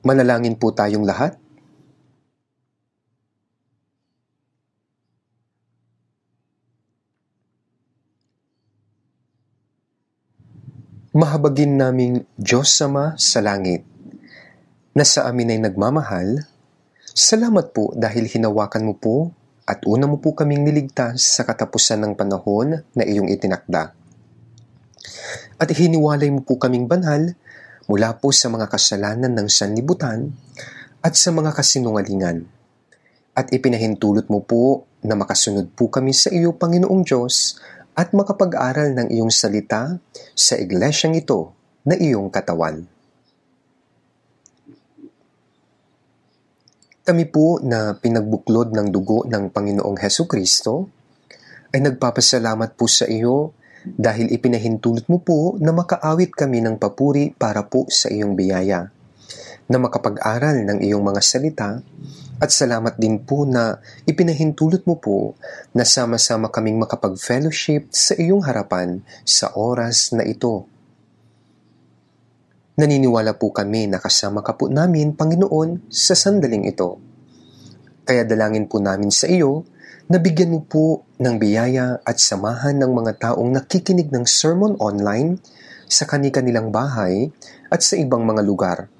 Manalangin po tayong lahat. Mahabagin naming Diyos Sama sa langit na sa amin ay nagmamahal, salamat po dahil hinawakan mo po at una mo po kaming niligtas sa katapusan ng panahon na iyong itinakda. At hiniwalay mo po kaming banal mula po sa mga kasalanan ng sanlibutan at sa mga kasinungalingan. At ipinahintulot mo po na makasunod po kami sa iyo, Panginoong Diyos, at makapag-aral ng iyong salita sa iglesyang ito na iyong katawan. Kami po na pinagbuklod ng dugo ng Panginoong Heso Kristo ay nagpapasalamat po sa iyo dahil ipinahintulot mo po na makaawit kami ng papuri para po sa iyong biyaya, na makapag-aral ng iyong mga salita, at salamat din po na ipinahintulot mo po na sama-sama kaming makapag-fellowship sa iyong harapan sa oras na ito. Naniniwala po kami na kasama ka po namin, Panginoon, sa sandaling ito. Kaya dalangin po namin sa iyo Nabigyan mo po ng biyaya at samahan ng mga taong nakikinig ng sermon online sa kani-kanilang bahay at sa ibang mga lugar.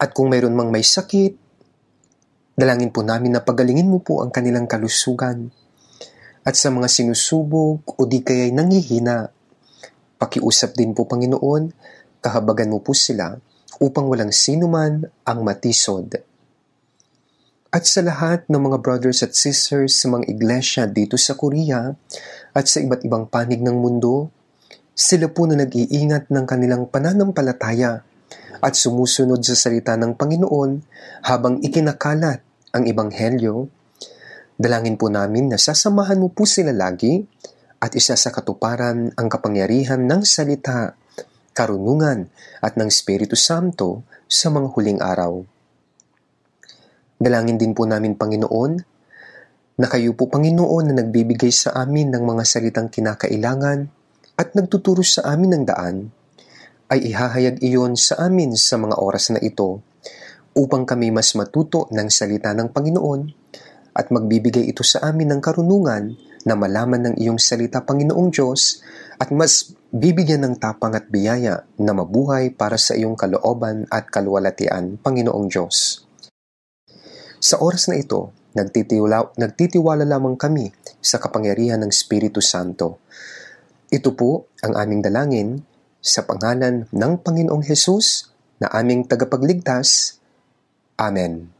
At kung mayroon mang may sakit, dalangin po namin na pagalingin mo po ang kanilang kalusugan. At sa mga sinusubok o di kaya'y nangihina, pakiusap din po Panginoon, kahabagan mo po sila upang walang sinuman ang matisod at sa lahat ng mga brothers at sisters sa mga iglesia dito sa Korea at sa iba't ibang panig ng mundo, sila po na nag-iingat ng kanilang pananampalataya at sumusunod sa salita ng Panginoon habang ikinakalat ang Ebanghelyo, dalangin po namin na sasamahan mo po sila lagi at isa sa katuparan ang kapangyarihan ng salita, karunungan at ng Espiritu Santo sa mga huling araw. Dalangin din po namin, Panginoon, na kayo po, Panginoon, na nagbibigay sa amin ng mga salitang kinakailangan at nagtuturo sa amin ng daan, ay ihahayag iyon sa amin sa mga oras na ito upang kami mas matuto ng salita ng Panginoon at magbibigay ito sa amin ng karunungan na malaman ng iyong salita, Panginoong Diyos, at mas bibigyan ng tapang at biyaya na mabuhay para sa iyong kalooban at kalwalatian, Panginoong Diyos. Sa oras na ito, nagtitiwala, nagtitiwala lamang kami sa kapangyarihan ng Espiritu Santo. Ito po ang aming dalangin sa pangalan ng Panginoong Hesus na aming tagapagligtas. Amen.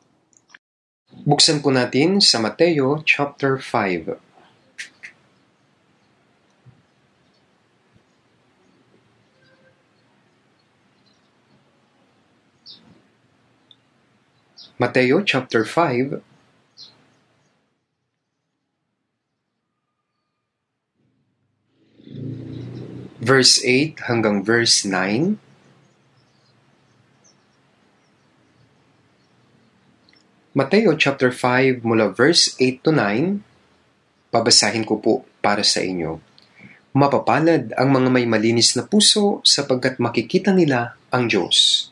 Buksan po natin sa Mateo chapter 5. Mateo chapter 5 verse 8 hanggang verse 9 Mateo chapter 5 mula verse 8 to 9 Babasahin ko po para sa inyo. Mapapalad ang mga may malinis na puso sapagkat makikita nila ang Diyos.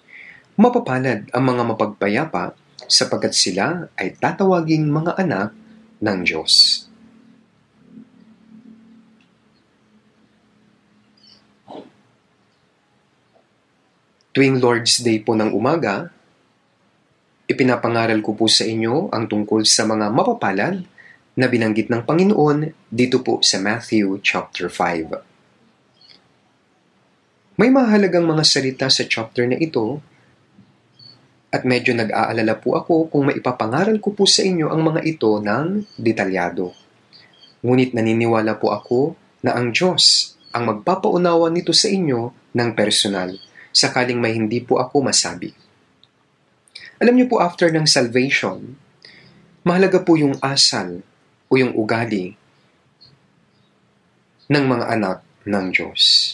Mapapalad ang mga mapagpayapa sapagkat sila ay tatawaging mga anak ng Diyos. Tuwing Lord's Day po ng umaga, ipinapangaral ko po sa inyo ang tungkol sa mga mapapalad na binanggit ng Panginoon dito po sa Matthew chapter 5. May mahalagang mga salita sa chapter na ito at medyo nag-aalala po ako kung maipapangaral ko po sa inyo ang mga ito ng detalyado. Ngunit naniniwala po ako na ang Diyos ang magpapaunawa nito sa inyo ng personal, sakaling may hindi po ako masabi. Alam niyo po after ng salvation, mahalaga po yung asal o yung ugali ng mga anak ng Diyos.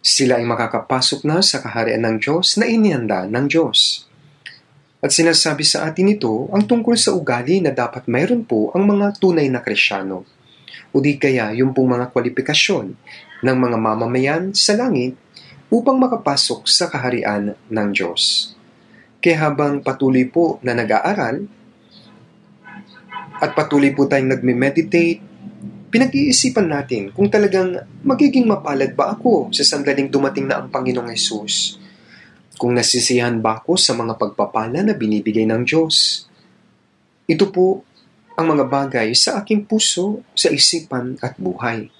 Sila ay makakapasok na sa kaharian ng Diyos na inihanda ng Diyos. At sinasabi sa atin ito ang tungkol sa ugali na dapat mayroon po ang mga tunay na krisyano. O di kaya yung pong mga kwalifikasyon ng mga mamamayan sa langit upang makapasok sa kaharian ng Diyos. Kaya habang patuloy po na nag-aaral at patuloy po tayong nagme-meditate pinag-iisipan natin kung talagang magiging mapalad ba ako sa sandaling dumating na ang Panginoong Yesus? Kung nasisiyahan ba ako sa mga pagpapala na binibigay ng Diyos? Ito po ang mga bagay sa aking puso, sa isipan at buhay.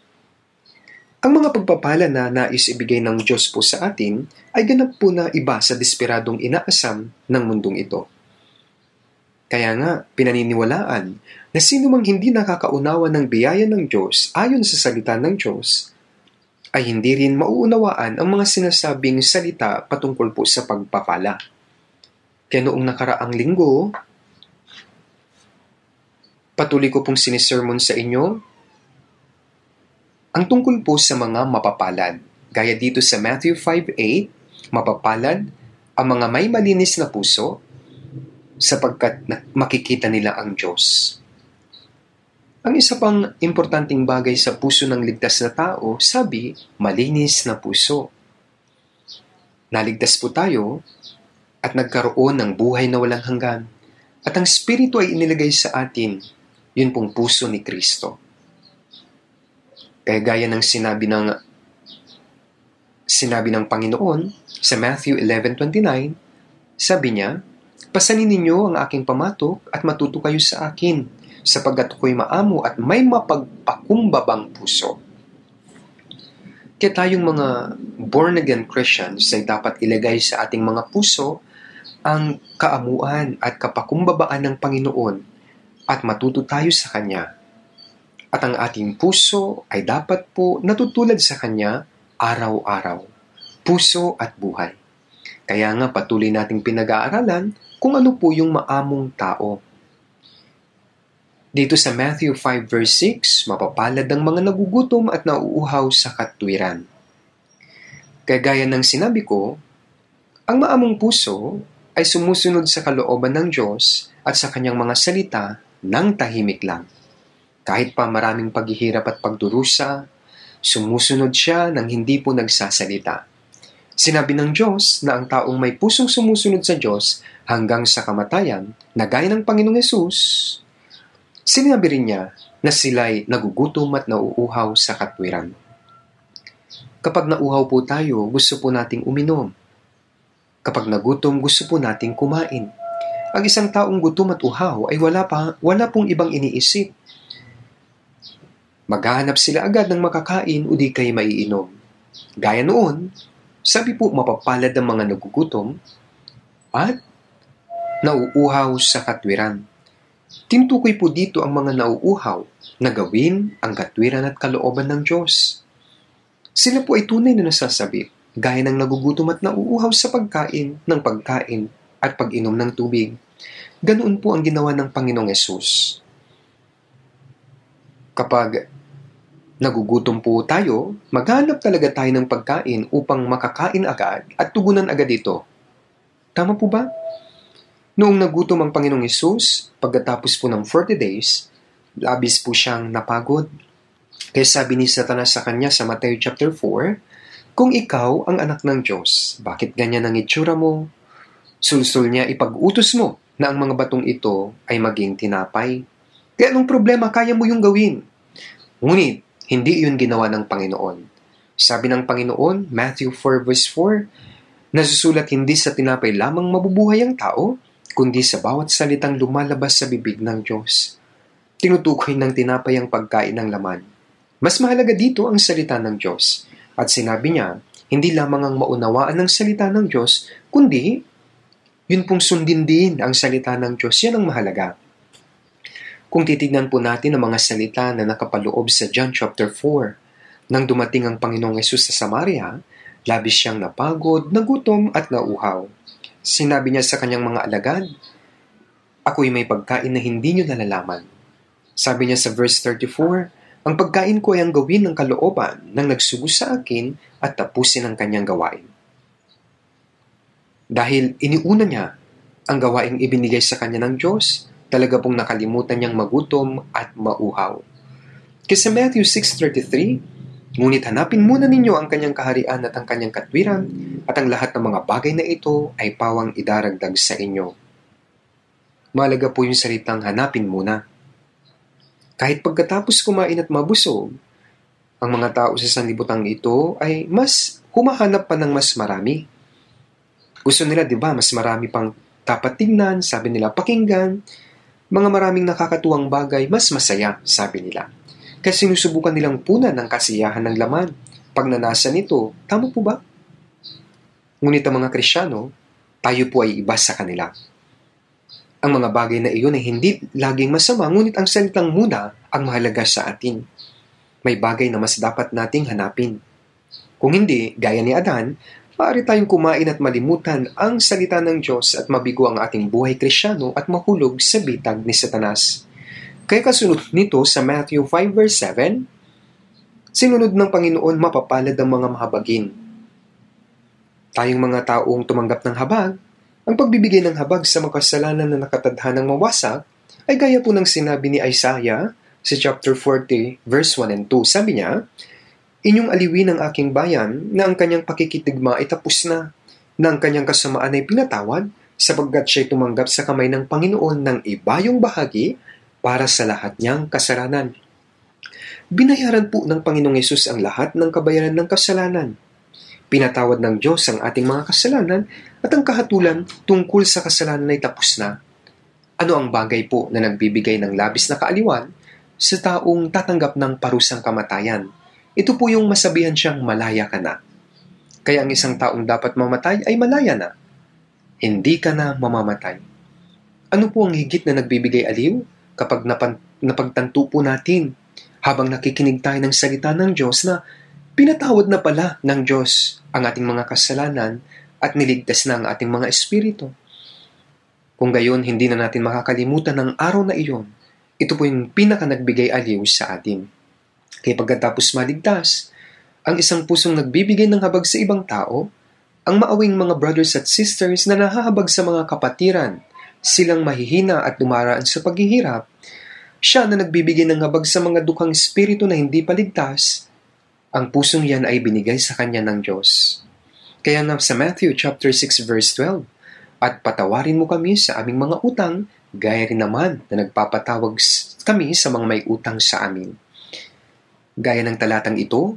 Ang mga pagpapala na nais ibigay ng Diyos po sa atin ay ganap po na iba sa desperadong inaasam ng mundong ito. Kaya nga, pinaniniwalaan na sino mang hindi nakakaunawa ng biyaya ng Diyos ayon sa salita ng Diyos, ay hindi rin mauunawaan ang mga sinasabing salita patungkol po sa pagpapala. Kaya noong nakaraang linggo, patuloy ko pong sinisermon sa inyo ang tungkol po sa mga mapapalad. Gaya dito sa Matthew 5.8, mapapalad ang mga may malinis na puso sapagkat makikita nila ang Diyos. Ang isa pang importanting bagay sa puso ng ligtas na tao, sabi, malinis na puso. Naligtas po tayo at nagkaroon ng buhay na walang hanggan. At ang Espiritu ay inilagay sa atin, yun pong puso ni Kristo. Kaya gaya ng sinabi ng sinabi ng Panginoon sa Matthew 11.29, sabi niya, Pasanin ninyo ang aking pamatok at matuto kayo sa akin sapagkat ako'y maamo at may mapagpakumbabang puso. Kaya tayong mga born-again Christians ay dapat ilagay sa ating mga puso ang kaamuan at kapakumbabaan ng Panginoon at matuto tayo sa Kanya. At ang ating puso ay dapat po natutulad sa Kanya araw-araw, puso at buhay. Kaya nga patuloy nating pinag-aaralan kung ano po yung maamong tao dito sa Matthew 5 verse 6, mapapalad ang mga nagugutom at nauuhaw sa katwiran. Kagaya ng sinabi ko, ang maamong puso ay sumusunod sa kalooban ng Diyos at sa kanyang mga salita ng tahimik lang. Kahit pa maraming paghihirap at pagdurusa, sumusunod siya nang hindi po nagsasalita. Sinabi ng Diyos na ang taong may pusong sumusunod sa Diyos hanggang sa kamatayan, na gaya ng Panginoong Yesus, Sinabi rin niya na sila'y nagugutom at nauuhaw sa katwiran. Kapag nauhaw po tayo, gusto po nating uminom. Kapag nagutom, gusto po nating kumain. Ang isang taong gutom at uhaw ay wala, pa, wala pong ibang iniisip. Maghahanap sila agad ng makakain o di kay maiinom. Gaya noon, sabi po mapapalad ang mga nagugutom at nauuhaw sa katwiran. Tintukoy po dito ang mga nauuhaw na gawin ang katwiran at kalooban ng Diyos. Sila po ay tunay na nasasabi, gaya ng nagugutom at nauuhaw sa pagkain ng pagkain at pag-inom ng tubig. Ganoon po ang ginawa ng Panginoong Yesus. Kapag nagugutom po tayo, maghanap talaga tayo ng pagkain upang makakain agad at tugunan agad ito. Tama po ba? Noong nagutom ang Panginoong Isus, pagkatapos po ng 40 days, labis po siyang napagod. Kaya sabi ni Satanas sa kanya sa Mateo chapter 4, Kung ikaw ang anak ng Diyos, bakit ganyan ang itsura mo? Sulsul niya ipag-utos mo na ang mga batong ito ay maging tinapay. Kaya anong problema kaya mo yung gawin? Ngunit, hindi yun ginawa ng Panginoon. Sabi ng Panginoon, Matthew 4 verse 4, Nasusulat hindi sa tinapay lamang mabubuhay ang tao, kundi sa bawat salitang lumalabas sa bibig ng Diyos. Tinutukoy ng tinapay ang pagkain ng laman. Mas mahalaga dito ang salita ng Diyos. At sinabi niya, hindi lamang ang maunawaan ng salita ng Diyos, kundi yun pong sundin din ang salita ng Diyos. Yan ang mahalaga. Kung titignan po natin ang mga salita na nakapaloob sa John chapter 4, nang dumating ang Panginoong Yesus sa Samaria, labis siyang napagod, nagutom at nauhaw. Sinabi niya sa kanyang mga alagad, Ako'y may pagkain na hindi niyo nalalaman. Sabi niya sa verse 34, Ang pagkain ko ay ang gawin ng kalooban ng nagsugo sa akin at tapusin ang kanyang gawain. Dahil iniuna niya ang gawaing ibinigay sa kanya ng Diyos, talaga pong nakalimutan niyang magutom at mauhaw. Kasi Matthew 6.33, Ngunit hanapin muna ninyo ang kanyang kaharian at ang kanyang katwiran, at ang lahat ng mga bagay na ito ay pawang idaragdag sa inyo. Malaga po yung salitang hanapin muna. Kahit pagkatapos kumain at mabusog, ang mga tao sa sanlibutan ito ay mas humahanap pa ng mas marami. Gusto nila, di ba, mas marami pang dapat tingnan, sabi nila pakinggan, mga maraming nakakatuwang bagay, mas masaya, sabi nila kasi sinusubukan nilang punan ang kasiyahan ng laman. Pagnanasa nito, tama po ba? Ngunit ang mga Krisyano, tayo po ay iba sa kanila. Ang mga bagay na iyon ay hindi laging masama, ngunit ang salitang muna ang mahalaga sa atin. May bagay na mas dapat nating hanapin. Kung hindi, gaya ni Adan, maaari tayong kumain at malimutan ang salita ng Diyos at mabigo ang ating buhay krisyano at mahulog sa bitag ni Satanas. Kaya kasunod nito sa Matthew 5 verse 7, Sinunod ng Panginoon mapapalad ang mga mahabagin. Tayong mga taong tumanggap ng habag, ang pagbibigay ng habag sa makasalanan na nakatadhanang mawasak ay gaya po ng sinabi ni Isaiah sa chapter 40 verse 1 and 2. Sabi niya, Inyong aliwin ang aking bayan na ang kanyang pakikitigma ay tapos na, na ang kanyang kasamaan ay pinatawad, sapagkat siya'y tumanggap sa kamay ng Panginoon ng ibayong bahagi para sa lahat niyang kasalanan. Binayaran po ng Panginoong Yesus ang lahat ng kabayaran ng kasalanan. Pinatawad ng Diyos ang ating mga kasalanan at ang kahatulan tungkol sa kasalanan ay tapos na. Ano ang bagay po na nagbibigay ng labis na kaaliwan sa taong tatanggap ng parusang kamatayan? Ito po yung masabihan siyang malaya ka na. Kaya ang isang taong dapat mamatay ay malaya na. Hindi ka na mamamatay. Ano po ang higit na nagbibigay aliw kapag napan- napagtanto po natin habang nakikinig tayo ng salita ng Diyos na pinatawad na pala ng Diyos ang ating mga kasalanan at niligtas na ang ating mga espiritu. Kung gayon, hindi na natin makakalimutan ang araw na iyon. Ito po yung pinakanagbigay aliw sa atin. Kaya pagkatapos maligtas, ang isang pusong nagbibigay ng habag sa ibang tao, ang maawing mga brothers at sisters na nahahabag sa mga kapatiran silang mahihina at dumaraan sa paghihirap, siya na nagbibigay ng habag sa mga dukhang espiritu na hindi paligtas, ang pusong yan ay binigay sa kanya ng Diyos. Kaya nga sa Matthew chapter 6 verse 12, at patawarin mo kami sa aming mga utang, gaya rin naman na nagpapatawag kami sa mga may utang sa amin. Gaya ng talatang ito,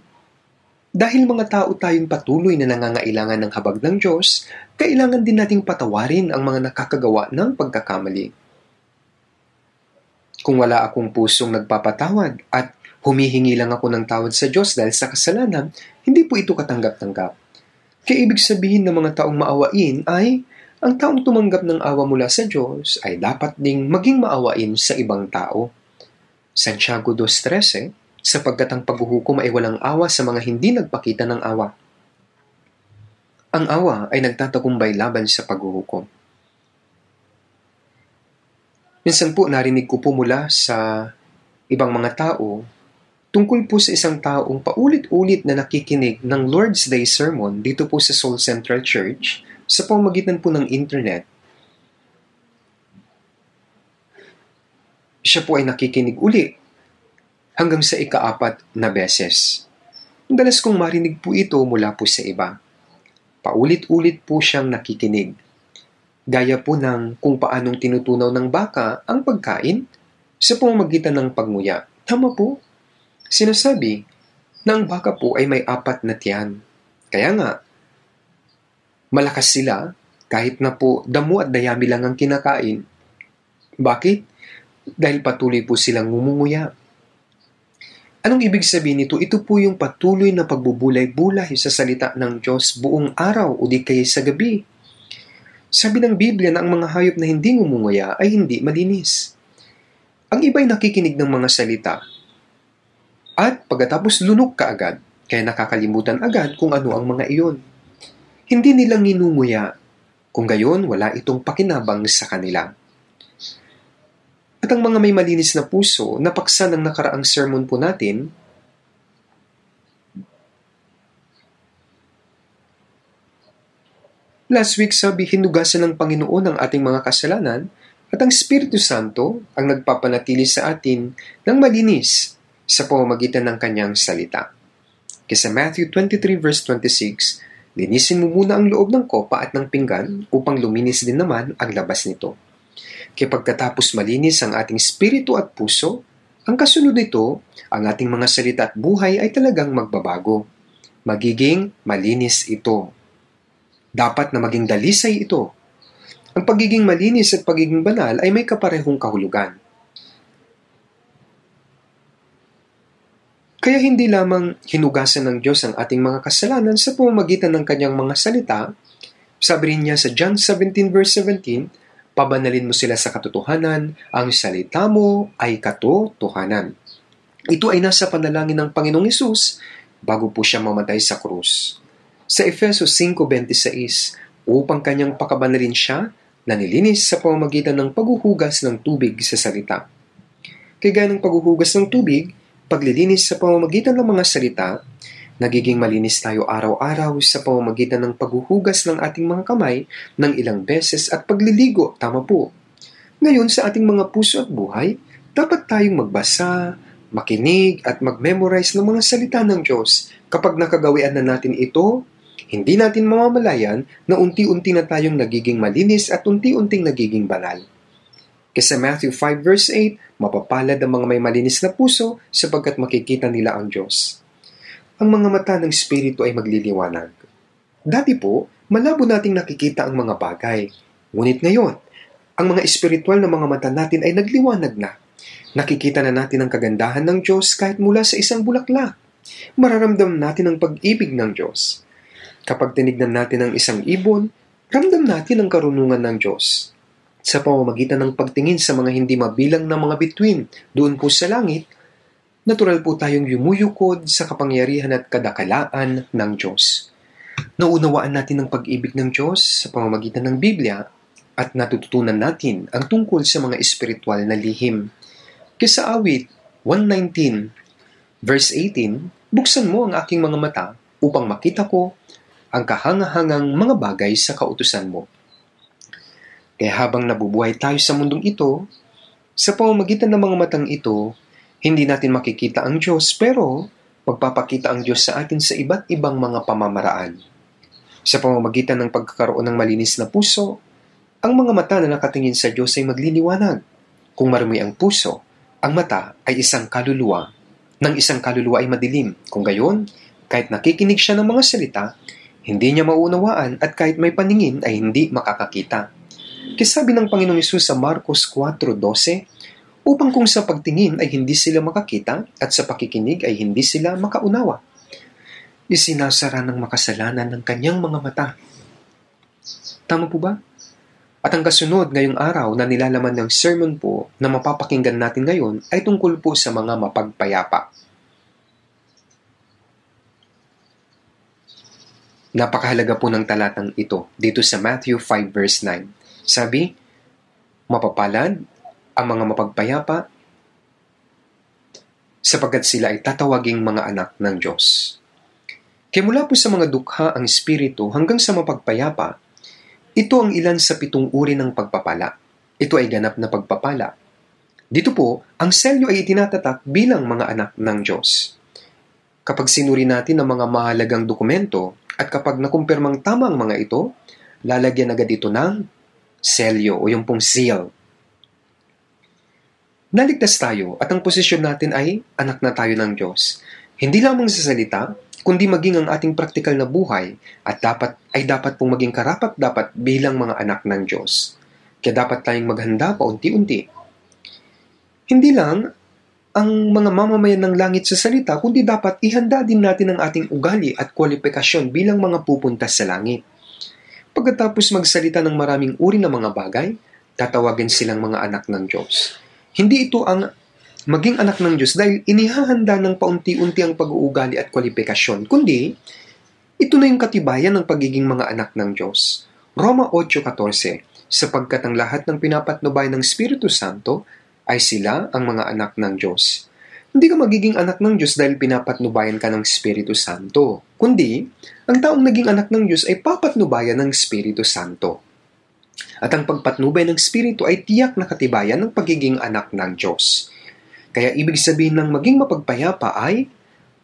dahil mga tao tayong patuloy na nangangailangan ng habag ng Diyos, kailangan din nating patawarin ang mga nakakagawa ng pagkakamali. Kung wala akong pusong nagpapatawad at humihingi lang ako ng tawad sa Diyos dahil sa kasalanan, hindi po ito katanggap-tanggap. Kaya ibig sabihin ng mga taong maawain ay, ang taong tumanggap ng awa mula sa Diyos ay dapat ding maging maawain sa ibang tao. Santiago 2.13 sapagkat ang paghuhukom ay walang awa sa mga hindi nagpakita ng awa. Ang awa ay nagtatagumbay laban sa paghuhukom. Minsan po narinig ko po mula sa ibang mga tao tungkol po sa isang taong paulit-ulit na nakikinig ng Lord's Day Sermon dito po sa Seoul Central Church sa pamagitan po ng internet. Siya po ay nakikinig uli hanggang sa ikaapat na beses. Dalas kong marinig po ito mula po sa iba. Paulit-ulit po siyang nakikinig. Gaya po ng kung paanong tinutunaw ng baka ang pagkain sa pamamagitan ng pagnguya. Tama po. Sinasabi na ang baka po ay may apat na tiyan. Kaya nga, malakas sila kahit na po damo at dayami lang ang kinakain. Bakit? Dahil patuloy po silang ngumunguya. Anong ibig sabihin nito? Ito po yung patuloy na pagbubulay-bulay sa salita ng Diyos buong araw o di kaya sa gabi. Sabi ng Biblia na ang mga hayop na hindi ngumunguya ay hindi malinis. Ang iba'y nakikinig ng mga salita at pagkatapos lunok ka agad, kaya nakakalimutan agad kung ano ang mga iyon. Hindi nilang ninunguya, kung gayon wala itong pakinabang sa kanila. At ang mga may malinis na puso, napaksa ng nakaraang sermon po natin, Last week sabi, hinugasan ng Panginoon ang ating mga kasalanan at ang Espiritu Santo ang nagpapanatili sa atin ng malinis sa pamamagitan ng kanyang salita. Kasi sa Matthew 23 verse 26, linisin mo muna ang loob ng kopa at ng pinggan upang luminis din naman ang labas nito. Kaya pagkatapos malinis ang ating spirito at puso, ang kasunod nito, ang ating mga salita at buhay ay talagang magbabago. Magiging malinis ito. Dapat na maging dalisay ito. Ang pagiging malinis at pagiging banal ay may kaparehong kahulugan. Kaya hindi lamang hinugasan ng Diyos ang ating mga kasalanan sa pamamagitan ng kanyang mga salita, sabi rin niya sa John 17 verse 17, pabanalin mo sila sa katotohanan, ang salita mo ay katotohanan. Ito ay nasa panalangin ng Panginoong Isus bago po siya mamatay sa krus. Sa Efeso 5.26, upang kanyang pakabanalin siya, nanilinis sa pamamagitan ng paghuhugas ng tubig sa salita. Kaya ng paghuhugas ng tubig, paglilinis sa pamamagitan ng mga salita, Nagiging malinis tayo araw-araw sa pamamagitan ng paghuhugas ng ating mga kamay ng ilang beses at pagliligo, tama po. Ngayon sa ating mga puso at buhay, dapat tayong magbasa, makinig at mag-memorize ng mga salita ng Diyos. Kapag nakagawian na natin ito, hindi natin mamamalayan na unti-unti na tayong nagiging malinis at unti-unting nagiging banal. Kasi Matthew 5 verse 8, mapapalad ang mga may malinis na puso sapagkat makikita nila ang Diyos ang mga mata ng Espiritu ay magliliwanag. Dati po, malabo nating nakikita ang mga bagay. Ngunit ngayon, ang mga espiritual na mga mata natin ay nagliwanag na. Nakikita na natin ang kagandahan ng Diyos kahit mula sa isang bulaklak. Mararamdam natin ang pag-ibig ng Diyos. Kapag tinignan natin ang isang ibon, ramdam natin ang karunungan ng Diyos. Sa pamamagitan ng pagtingin sa mga hindi mabilang na mga bituin doon po sa langit, natural po tayong yumuyukod sa kapangyarihan at kadakalaan ng Diyos. Nauunawaan natin ang pag-ibig ng Diyos sa pamamagitan ng Biblia at natututunan natin ang tungkol sa mga espiritual na lihim. Kesa awit 119 verse 18, Buksan mo ang aking mga mata upang makita ko ang kahangahangang mga bagay sa kautusan mo. Kaya habang nabubuhay tayo sa mundong ito, sa pamamagitan ng mga matang ito, hindi natin makikita ang Diyos pero magpapakita ang Diyos sa atin sa iba't ibang mga pamamaraan. Sa pamamagitan ng pagkakaroon ng malinis na puso, ang mga mata na nakatingin sa Diyos ay magliliwanag. Kung marumi ang puso, ang mata ay isang kaluluwa. Nang isang kaluluwa ay madilim. Kung gayon, kahit nakikinig siya ng mga salita, hindi niya maunawaan at kahit may paningin ay hindi makakakita. Kisabi ng Panginoong Isus sa Marcos 4.12, upang kung sa pagtingin ay hindi sila makakita at sa pakikinig ay hindi sila makaunawa. Isinasara ng makasalanan ng kanyang mga mata. Tama po ba? At ang kasunod ngayong araw na nilalaman ng sermon po na mapapakinggan natin ngayon ay tungkol po sa mga mapagpayapa. Napakahalaga po ng talatang ito dito sa Matthew 5 verse 9. Sabi, Mapapalad ang mga mapagpayapa sapagkat sila ay tatawaging mga anak ng Diyos. Kaya mula po sa mga dukha ang espiritu hanggang sa mapagpayapa, ito ang ilan sa pitong uri ng pagpapala. Ito ay ganap na pagpapala. Dito po, ang selyo ay itinatatak bilang mga anak ng Diyos. Kapag sinuri natin ang mga mahalagang dokumento at kapag nakumpirmang tama ang mga ito, lalagyan agad ito ng selyo o yung pong seal Naligtas tayo at ang posisyon natin ay anak na tayo ng Diyos. Hindi lamang sa salita, kundi maging ang ating praktikal na buhay at dapat ay dapat pong maging karapat dapat bilang mga anak ng Diyos. Kaya dapat tayong maghanda pa unti-unti. Hindi lang ang mga mamamayan ng langit sa salita, kundi dapat ihanda din natin ang ating ugali at kwalifikasyon bilang mga pupunta sa langit. Pagkatapos magsalita ng maraming uri ng mga bagay, tatawagin silang mga anak ng Diyos. Hindi ito ang maging anak ng Diyos dahil inihahanda ng paunti-unti ang pag-uugali at kwalifikasyon, kundi ito na yung katibayan ng pagiging mga anak ng Diyos. Roma 8.14 Sapagkat ang lahat ng pinapatnubay ng Espiritu Santo ay sila ang mga anak ng Diyos. Hindi ka magiging anak ng Diyos dahil pinapatnubayan ka ng Espiritu Santo. Kundi, ang taong naging anak ng Diyos ay papatnubayan ng Espiritu Santo. At ang pagpatnubay ng Espiritu ay tiyak na katibayan ng pagiging anak ng Diyos. Kaya ibig sabihin ng maging mapagpayapa ay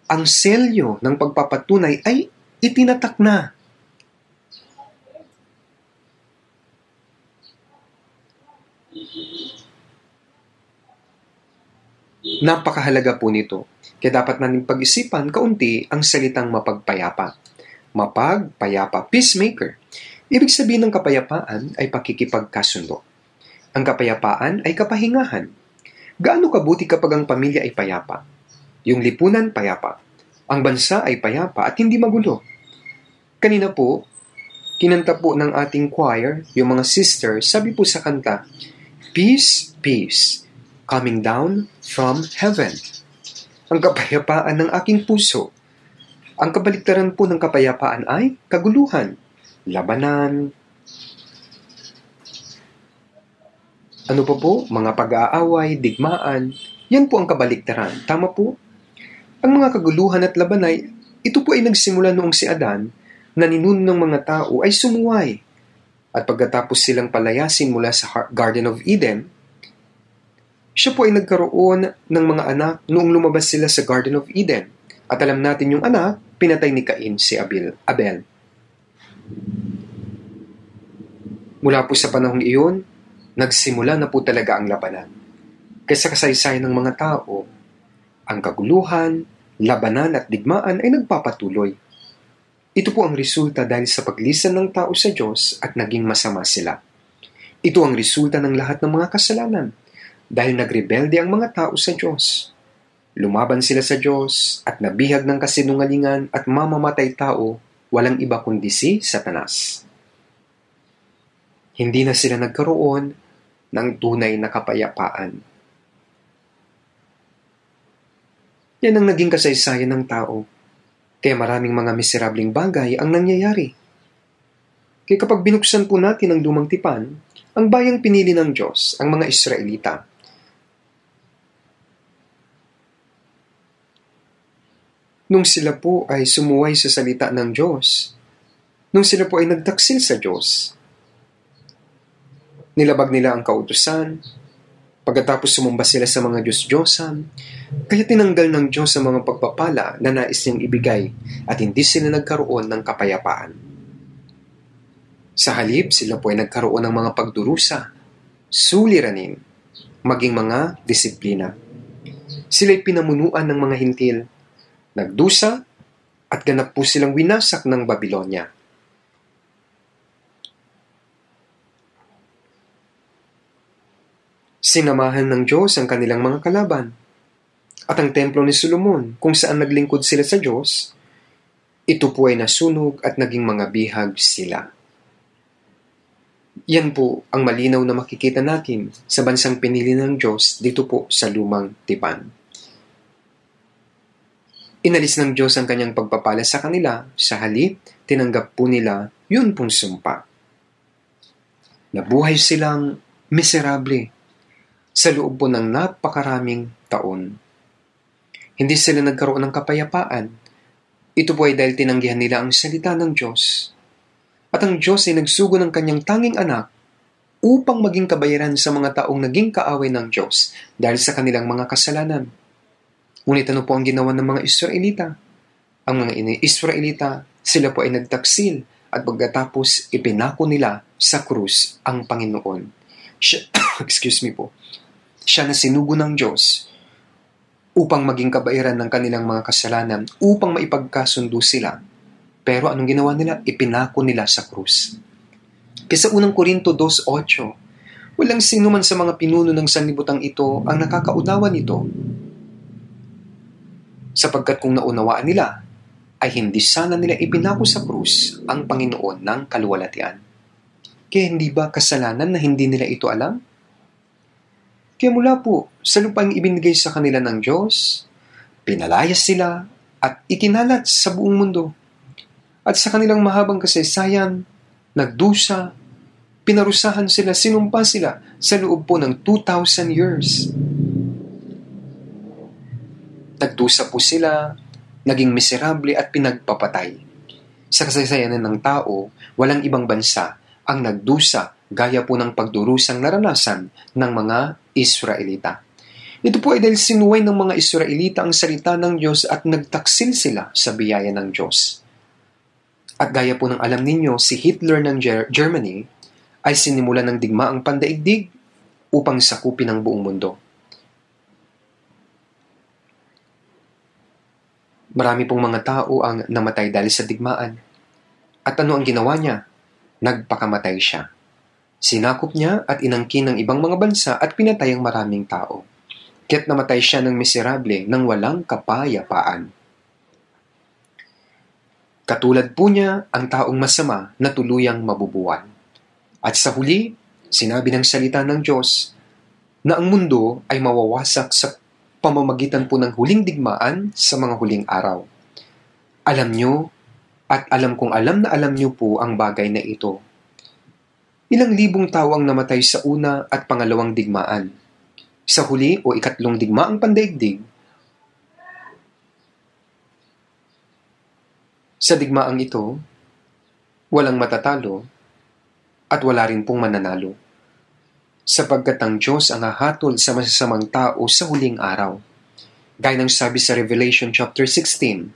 ang selyo ng pagpapatunay ay itinatak na. Napakahalaga po nito. Kaya dapat natin pag-isipan kaunti ang salitang mapagpayapa. Mapagpayapa, peacemaker. Ibig sabihin ng kapayapaan ay pakikipagkasundo. Ang kapayapaan ay kapahingahan. Gaano kabuti kapag ang pamilya ay payapa? Yung lipunan, payapa. Ang bansa ay payapa at hindi magulo. Kanina po, kinanta po ng ating choir, yung mga sister, sabi po sa kanta, Peace, peace, coming down from heaven. Ang kapayapaan ng aking puso. Ang kabaliktaran po ng kapayapaan ay kaguluhan labanan, ano pa po, mga pag-aaway, digmaan, yan po ang kabaliktaran. Tama po? Ang mga kaguluhan at labanay, ito po ay nagsimula noong si Adan na ninun ng mga tao ay sumuway. At pagkatapos silang palayasin mula sa Garden of Eden, siya po ay nagkaroon ng mga anak noong lumabas sila sa Garden of Eden. At alam natin yung anak, pinatay ni Cain si Abel. Abel. Mula po sa panahong iyon, nagsimula na po talaga ang labanan. Kaysa kasaysayan ng mga tao, ang kaguluhan, labanan at digmaan ay nagpapatuloy. Ito po ang resulta dahil sa paglisan ng tao sa Diyos at naging masama sila. Ito ang resulta ng lahat ng mga kasalanan dahil nagrebelde ang mga tao sa Diyos. Lumaban sila sa Diyos at nabihag ng kasinungalingan at mamamatay tao walang iba kundi si Satanas. Hindi na sila nagkaroon ng tunay na kapayapaan. Yan ang naging kasaysayan ng tao. Kaya maraming mga miserableng bagay ang nangyayari. Kaya kapag binuksan po natin ang lumang tipan, ang bayang pinili ng Diyos, ang mga Israelita, nung sila po ay sumuway sa salita ng Diyos, nung sila po ay nagtaksil sa Diyos. Nilabag nila ang kautusan, pagkatapos sumumba sila sa mga Diyos-Diyosan, kaya tinanggal ng Diyos ang mga pagpapala na nais niyang ibigay at hindi sila nagkaroon ng kapayapaan. Sa halip, sila po ay nagkaroon ng mga pagdurusa, suliranin, maging mga disiplina. Sila'y pinamunuan ng mga hintil nagdusa, at ganap po silang winasak ng Babylonia. Sinamahan ng Diyos ang kanilang mga kalaban. At ang templo ni Solomon, kung saan naglingkod sila sa Diyos, ito po ay nasunog at naging mga bihag sila. Yan po ang malinaw na makikita natin sa bansang pinili ng Diyos dito po sa Lumang Tipan. Inalis ng Diyos ang kanyang pagpapala sa kanila, sa halip, tinanggap po nila yun pong sumpa. Nabuhay silang miserable sa loob po ng napakaraming taon. Hindi sila nagkaroon ng kapayapaan. Ito po ay dahil tinanggihan nila ang salita ng Diyos. At ang Diyos ay nagsugo ng kanyang tanging anak upang maging kabayaran sa mga taong naging kaaway ng Diyos dahil sa kanilang mga kasalanan. Ngunit ano po ang ginawa ng mga Israelita? Ang mga Israelita, sila po ay nagtaksil at pagkatapos ipinako nila sa krus ang Panginoon. Siya, excuse me po. Siya na sinugo ng Diyos upang maging kabairan ng kanilang mga kasalanan, upang maipagkasundo sila. Pero anong ginawa nila? Ipinako nila sa krus. Kaya sa unang Korinto 2.8, walang sino man sa mga pinuno ng sanlibutan ito ang nakakaunawa nito sapagkat kung naunawaan nila, ay hindi sana nila ipinako sa krus ang Panginoon ng kaluwalatian. Kaya hindi ba kasalanan na hindi nila ito alam? Kaya mula po sa lupang ibinigay sa kanila ng Diyos, pinalayas sila at ikinalat sa buong mundo. At sa kanilang mahabang kasaysayan, nagdusa, pinarusahan sila, sinumpa sila sa loob po ng 2,000 years nagdusa po sila, naging miserable at pinagpapatay. Sa kasaysayanan ng tao, walang ibang bansa ang nagdusa gaya po ng pagdurusang naranasan ng mga Israelita. Ito po ay dahil sinuway ng mga Israelita ang salita ng Diyos at nagtaksil sila sa biyaya ng Diyos. At gaya po ng alam ninyo, si Hitler ng Ger- Germany ay sinimula ng digmaang pandaigdig upang sakupin ang buong mundo. Marami pong mga tao ang namatay dahil sa digmaan. At ano ang ginawa niya? Nagpakamatay siya. Sinakop niya at inangkin ng ibang mga bansa at pinatay ang maraming tao. Kaya't namatay siya ng miserable nang walang kapayapaan. Katulad po niya ang taong masama na tuluyang mabubuwan. At sa huli, sinabi ng salita ng Diyos na ang mundo ay mawawasak sa pamamagitan po ng huling digmaan sa mga huling araw. Alam nyo, at alam kong alam na alam nyo po ang bagay na ito. Ilang libong tao ang namatay sa una at pangalawang digmaan. Sa huli o ikatlong digmaang pandaigdig, Sa digmaang ito, walang matatalo at wala rin pong mananalo sapagkat ang Diyos ang hahatol sa masasamang tao sa huling araw. Gaya ng sabi sa Revelation chapter 16.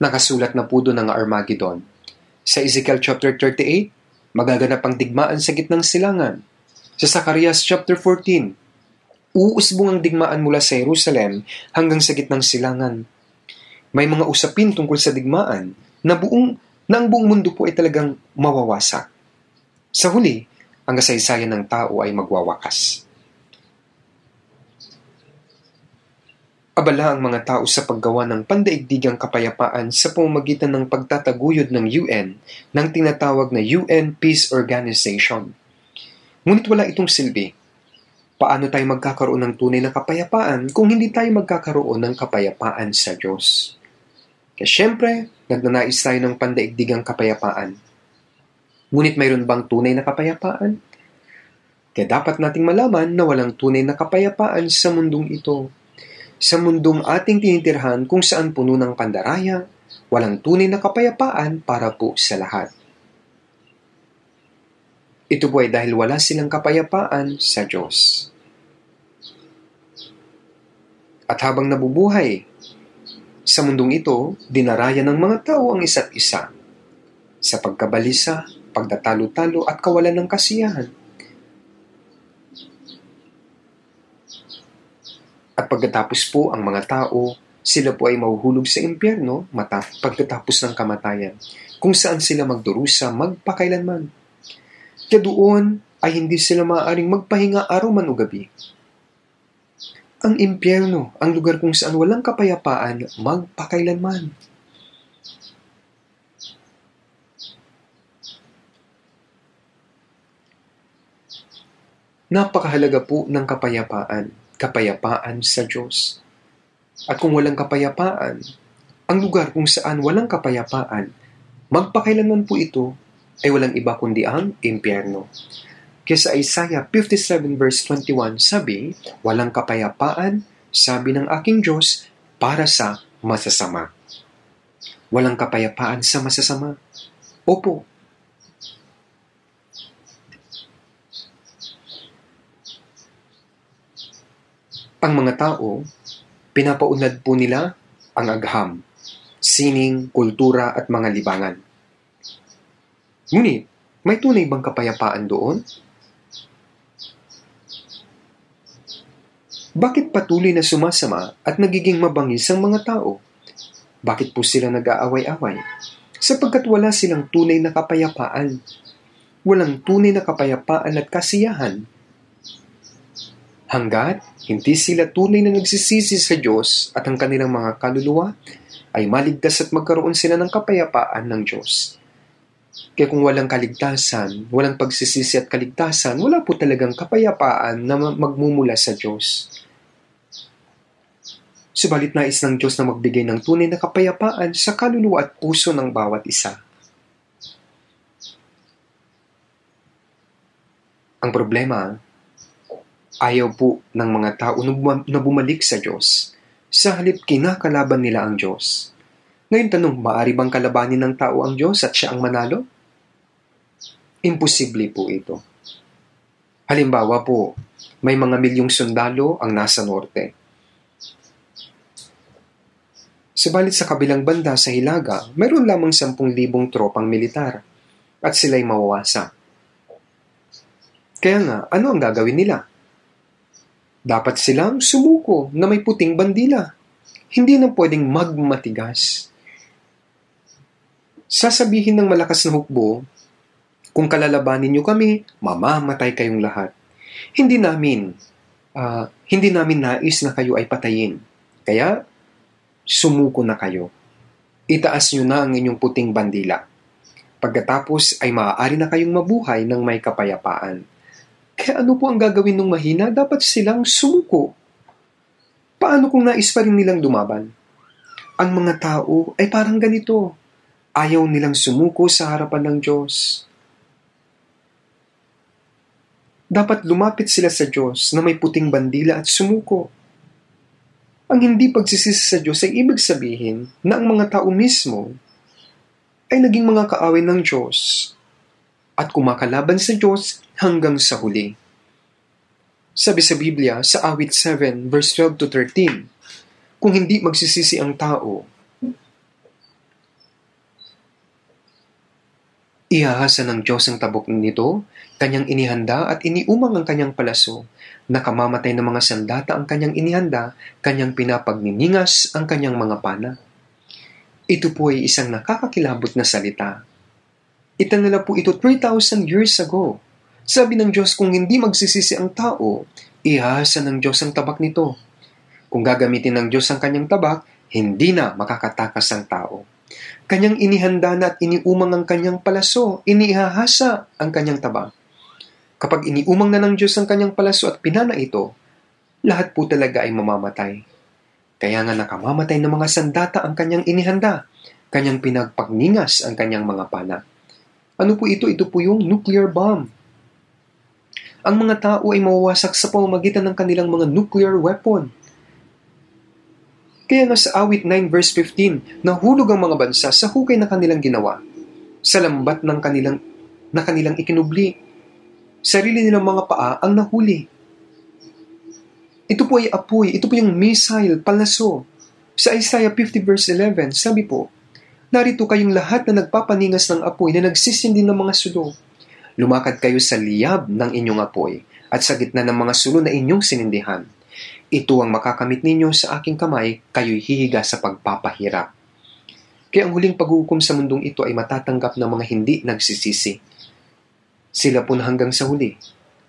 Nakasulat na po doon ang Armageddon. Sa Ezekiel chapter 38, magaganap ang digmaan sa gitnang silangan. Sa Zacarias chapter 14, uusbong ang digmaan mula sa Jerusalem hanggang sa gitnang silangan. May mga usapin tungkol sa digmaan na buong na ang buong mundo po ay talagang mawawasa. Sa huli, ang kasaysayan ng tao ay magwawakas. Abala ang mga tao sa paggawa ng pandaigdigang kapayapaan sa pamamagitan ng pagtataguyod ng UN ng tinatawag na UN Peace Organization. Ngunit wala itong silbi. Paano tayo magkakaroon ng tunay na kapayapaan kung hindi tayo magkakaroon ng kapayapaan sa Diyos? Kaya syempre, nagnanais tayo ng pandaigdigang kapayapaan. Ngunit mayroon bang tunay na kapayapaan? Kaya dapat nating malaman na walang tunay na kapayapaan sa mundong ito. Sa mundong ating tinitirhan kung saan puno ng pandaraya, walang tunay na kapayapaan para po sa lahat. Ito po ay dahil wala silang kapayapaan sa Diyos. At habang nabubuhay sa mundong ito, dinaraya ng mga tao ang isa't isa. Sa pagkabalisa, pagdatalo-talo at kawalan ng kasiyahan. At pagkatapos po ang mga tao, sila po ay mahuhulog sa impyerno mata pagkatapos ng kamatayan, kung saan sila magdurusa magpakailanman. Kaya doon ay hindi sila maaaring magpahinga araw man o gabi ang impyerno, ang lugar kung saan walang kapayapaan magpakailanman. Napakahalaga po ng kapayapaan, kapayapaan sa Diyos. At kung walang kapayapaan, ang lugar kung saan walang kapayapaan, magpakailanman po ito ay walang iba kundi ang impyerno. Kaya Isaiah 57 verse 21 sabi, Walang kapayapaan, sabi ng aking Diyos, para sa masasama. Walang kapayapaan sa masasama. Opo. Ang mga tao, pinapaunlad po nila ang agham, sining, kultura at mga libangan. Ngunit, may tunay bang kapayapaan doon? Bakit patuloy na sumasama at nagiging mabangis ang mga tao? Bakit po sila nag-aaway-away? Sapagkat wala silang tunay na kapayapaan. Walang tunay na kapayapaan at kasiyahan. Hanggat hindi sila tunay na nagsisisi sa Diyos at ang kanilang mga kaluluwa, ay maligtas at magkaroon sila ng kapayapaan ng Diyos. Kaya kung walang kaligtasan, walang pagsisisi at kaligtasan, wala po talagang kapayapaan na magmumula sa Diyos. Subalit nais ng Diyos na magbigay ng tunay na kapayapaan sa kaluluwa at puso ng bawat isa. Ang problema, ayaw po ng mga tao na bumalik sa Diyos. Sa halip kinakalaban nila ang Diyos. Ngayon tanong, maari bang kalabanin ng tao ang Diyos at siya ang manalo? Imposible po ito. Halimbawa po, may mga milyong sundalo ang nasa norte. Subalit sa kabilang banda sa Hilaga, mayroon lamang 10,000 tropang militar at sila'y mawawasa. Kaya nga, ano ang gagawin nila? Dapat silang sumuko na may puting bandila. Hindi na pwedeng magmatigas Sasabihin ng malakas na hukbo, kung kalalabanin niyo kami, mamamatay kayong lahat. Hindi namin, uh, hindi namin nais na kayo ay patayin. Kaya, sumuko na kayo. Itaas niyo na ang inyong puting bandila. Pagkatapos ay maaari na kayong mabuhay ng may kapayapaan. Kaya ano po ang gagawin ng mahina? Dapat silang sumuko. Paano kung nais pa rin nilang dumaban? Ang mga tao ay parang ganito. Ayaw nilang sumuko sa harapan ng Diyos. Dapat lumapit sila sa Diyos na may puting bandila at sumuko. Ang hindi pagsisisi sa Diyos ay ibig sabihin na ang mga tao mismo ay naging mga kaaway ng Diyos at kumakalaban sa Diyos hanggang sa huli. Sabi sa Biblia sa awit 7 verse 12 to 13, Kung hindi magsisisi ang tao, Ihahasa ng Diyos ang tabok nito, kanyang inihanda at iniumang ang kanyang palaso. Nakamamatay ng mga sandata ang kanyang inihanda, kanyang pinapagniningas ang kanyang mga pana. Ito po ay isang nakakakilabot na salita. Itanala po ito 3,000 years ago. Sabi ng Diyos kung hindi magsisisi ang tao, ihahasa ng Diyos ang tabak nito. Kung gagamitin ng Diyos ang kanyang tabak, hindi na makakatakas ang tao. Kanyang inihanda na at iniumang ang kanyang palaso, iniihahasa ang kanyang tabang. Kapag iniumang na ng Diyos ang kanyang palaso at pinana ito, lahat po talaga ay mamamatay. Kaya nga nakamamatay ng mga sandata ang kanyang inihanda, kanyang pinagpagningas ang kanyang mga pana. Ano po ito? Ito po yung nuclear bomb. Ang mga tao ay mawawasak sa pamamagitan ng kanilang mga nuclear weapon kaya nga sa awit 9 verse 15, nahulog ang mga bansa sa hukay na kanilang ginawa, sa lambat ng kanilang, na kanilang ikinubli. Sarili nilang mga paa ang nahuli. Ito po ay apoy, ito po yung missile, palaso. Sa Isaiah 50 verse 11, sabi po, Narito kayong lahat na nagpapaningas ng apoy na nagsisindi ng mga sulo. Lumakad kayo sa liyab ng inyong apoy at sa gitna ng mga sulo na inyong sinindihan ito ang makakamit ninyo sa aking kamay, kayo'y hihiga sa pagpapahirap. Kaya ang huling paghukom sa mundong ito ay matatanggap ng mga hindi nagsisisi. Sila po na hanggang sa huli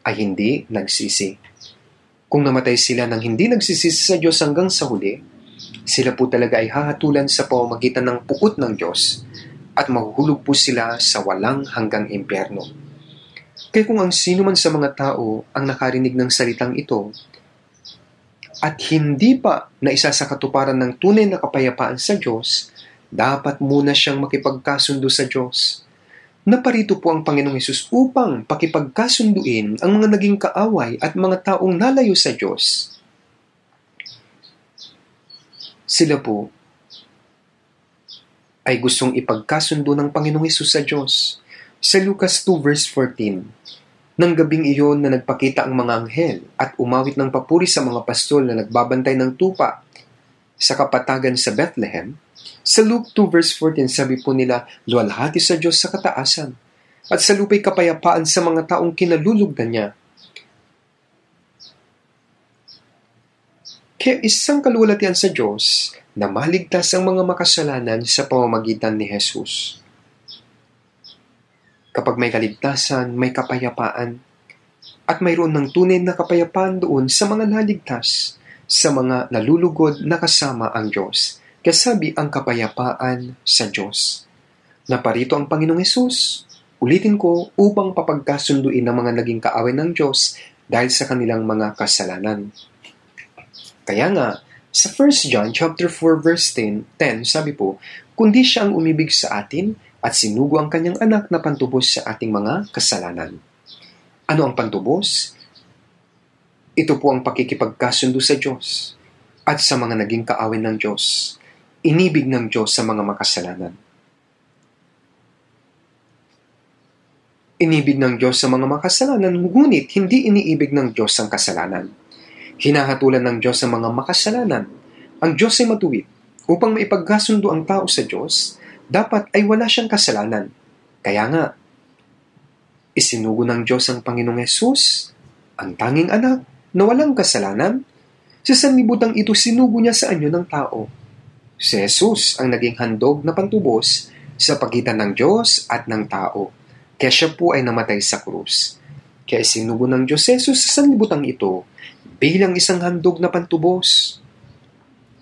ay hindi nagsisi. Kung namatay sila ng hindi nagsisisi sa Diyos hanggang sa huli, sila po talaga ay hahatulan sa pamamagitan ng pukot ng Diyos at mahuhulog po sila sa walang hanggang impyerno. Kaya kung ang sino man sa mga tao ang nakarinig ng salitang ito at hindi pa na isa sa katuparan ng tunay na kapayapaan sa Diyos, dapat muna siyang makipagkasundo sa Diyos. Naparito po ang Panginoong Hesus upang pakipagkasunduin ang mga naging kaaway at mga taong nalayo sa Diyos. Sila po ay gustong ipagkasundo ng Panginoong Hesus sa Diyos. Sa Lucas 2 verse 14, nang gabing iyon na nagpakita ang mga anghel at umawit ng papuri sa mga pastol na nagbabantay ng tupa sa kapatagan sa Bethlehem, sa Luke 2 verse 14 sabi po nila, Luwalhati sa Diyos sa kataasan at sa lupay kapayapaan sa mga taong kinalulugdan niya. Kaya isang kaluwalatian sa Diyos na maligtas ang mga makasalanan sa pamamagitan ni Jesus kapag may kaligtasan, may kapayapaan, at mayroon ng tunay na kapayapaan doon sa mga naligtas, sa mga nalulugod na kasama ang Diyos. sabi ang kapayapaan sa Diyos. Naparito ang Panginoong Yesus. Ulitin ko upang papagkasunduin ng mga naging kaaway ng Diyos dahil sa kanilang mga kasalanan. Kaya nga, sa 1 John chapter 4 verse 10, 10 sabi po, kundi siya ang umibig sa atin, at sinugo ang kanyang anak na pantubos sa ating mga kasalanan. Ano ang pantubos? Ito po ang pakikipagkasundo sa Diyos at sa mga naging kaawin ng Diyos, inibig ng Diyos sa mga makasalanan. Inibig ng Diyos sa mga makasalanan, ngunit hindi iniibig ng Diyos ang kasalanan. Hinahatulan ng Diyos sa mga makasalanan. Ang Diyos ay matuwid upang maipagkasundo ang tao sa Diyos dapat ay wala siyang kasalanan. Kaya nga, isinugo ng Diyos ang Panginoong Yesus, ang tanging anak, na walang kasalanan. Sa sanlibutang ito, sinugo niya sa anyo ng tao. Si Jesus ang naging handog na pantubos sa pagitan ng Diyos at ng tao. Kaya siya po ay namatay sa krus. Kaya isinugo ng Diyos Jesus sa sanlibutan ito bilang isang handog na pantubos.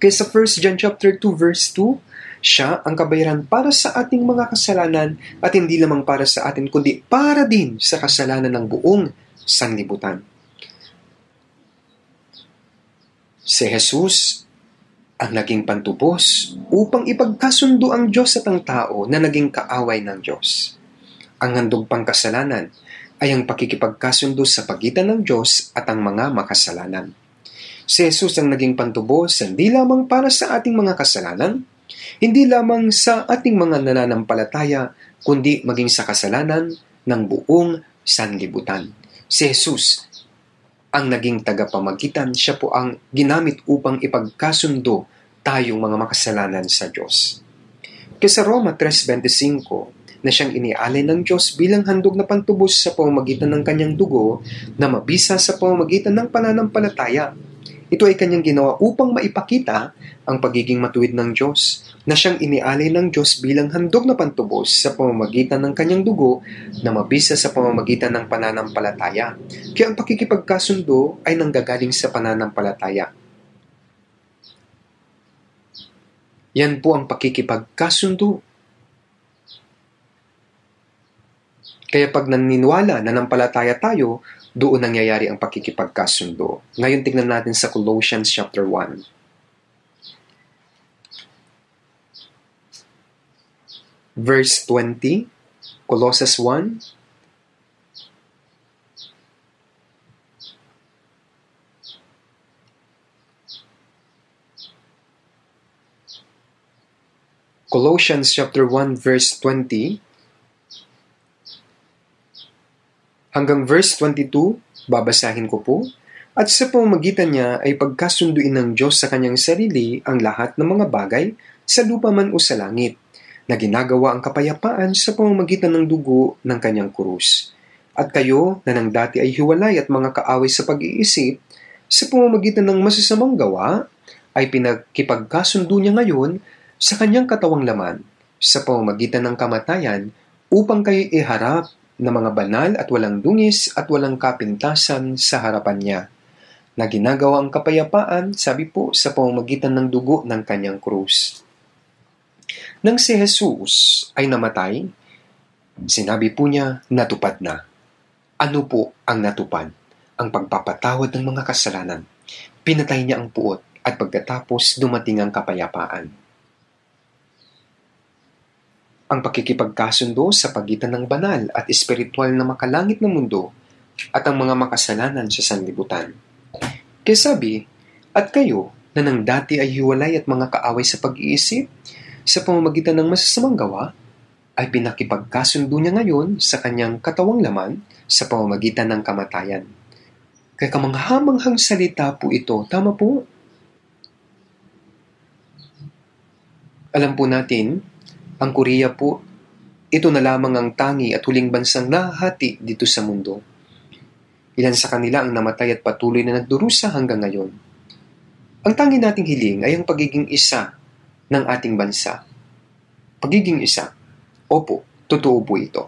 Kaya sa 1 John chapter 2 verse 2, siya ang kabayaran para sa ating mga kasalanan at hindi lamang para sa atin kundi para din sa kasalanan ng buong sanlibutan. Si Jesus ang naging pantubos upang ipagkasundo ang Diyos at ang tao na naging kaaway ng Diyos. Ang handog pang kasalanan ay ang pakikipagkasundo sa pagitan ng Diyos at ang mga makasalanan. Si Jesus ang naging pantubos hindi lamang para sa ating mga kasalanan, hindi lamang sa ating mga nananampalataya, kundi maging sa kasalanan ng buong sanlibutan. Si Jesus ang naging tagapamagitan, siya po ang ginamit upang ipagkasundo tayong mga makasalanan sa Diyos. Kaya sa Roma 3.25 na siyang inialay ng Diyos bilang handog na pantubos sa pamamagitan ng kanyang dugo na mabisa sa pamamagitan ng pananampalataya ito ay kanyang ginawa upang maipakita ang pagiging matuwid ng Diyos na siyang inialay ng Diyos bilang handog na pantubos sa pamamagitan ng kanyang dugo na mabisa sa pamamagitan ng pananampalataya. Kaya ang pakikipagkasundo ay nanggagaling sa pananampalataya. Yan po ang pakikipagkasundo. Kaya pag naniniwala na nampalataya tayo, doon nangyayari ang pakikipagkasundo. Ngayon tingnan natin sa Colossians chapter 1. Verse 20, Colossians 1, Colossians chapter 1 verse 20 Hanggang verse 22, babasahin ko po, at sa pamamagitan niya ay pagkasunduin ng Diyos sa kanyang sarili ang lahat ng mga bagay sa lupa man o sa langit, na ginagawa ang kapayapaan sa pamamagitan ng dugo ng kanyang krus. At kayo na nang dati ay hiwalay at mga kaaway sa pag-iisip, sa pamamagitan ng masasamang gawa, ay pinagkipagkasundo niya ngayon sa kanyang katawang laman, sa pamamagitan ng kamatayan, upang kayo iharap na mga banal at walang dungis at walang kapintasan sa harapan niya, na ginagawa ang kapayapaan, sabi po, sa pamamagitan ng dugo ng kanyang krus. Nang si Jesus ay namatay, sinabi po niya, natupad na. Ano po ang natupad? Ang pagpapatawad ng mga kasalanan. Pinatay niya ang puot at pagkatapos dumating ang kapayapaan ang pakikipagkasundo sa pagitan ng banal at espiritual na makalangit na mundo at ang mga makasalanan sa sanlibutan. Kaya sabi, at kayo na nang dati ay hiwalay at mga kaaway sa pag-iisip, sa pamamagitan ng masasamang gawa, ay pinakipagkasundo niya ngayon sa kanyang katawang laman sa pamamagitan ng kamatayan. Kaya kamanghamanghang salita po ito, tama po? Alam po natin ang Korea po, ito na lamang ang tangi at huling bansang nahati dito sa mundo. Ilan sa kanila ang namatay at patuloy na nagdurusa hanggang ngayon. Ang tangi nating hiling ay ang pagiging isa ng ating bansa. Pagiging isa. Opo, totoo po ito.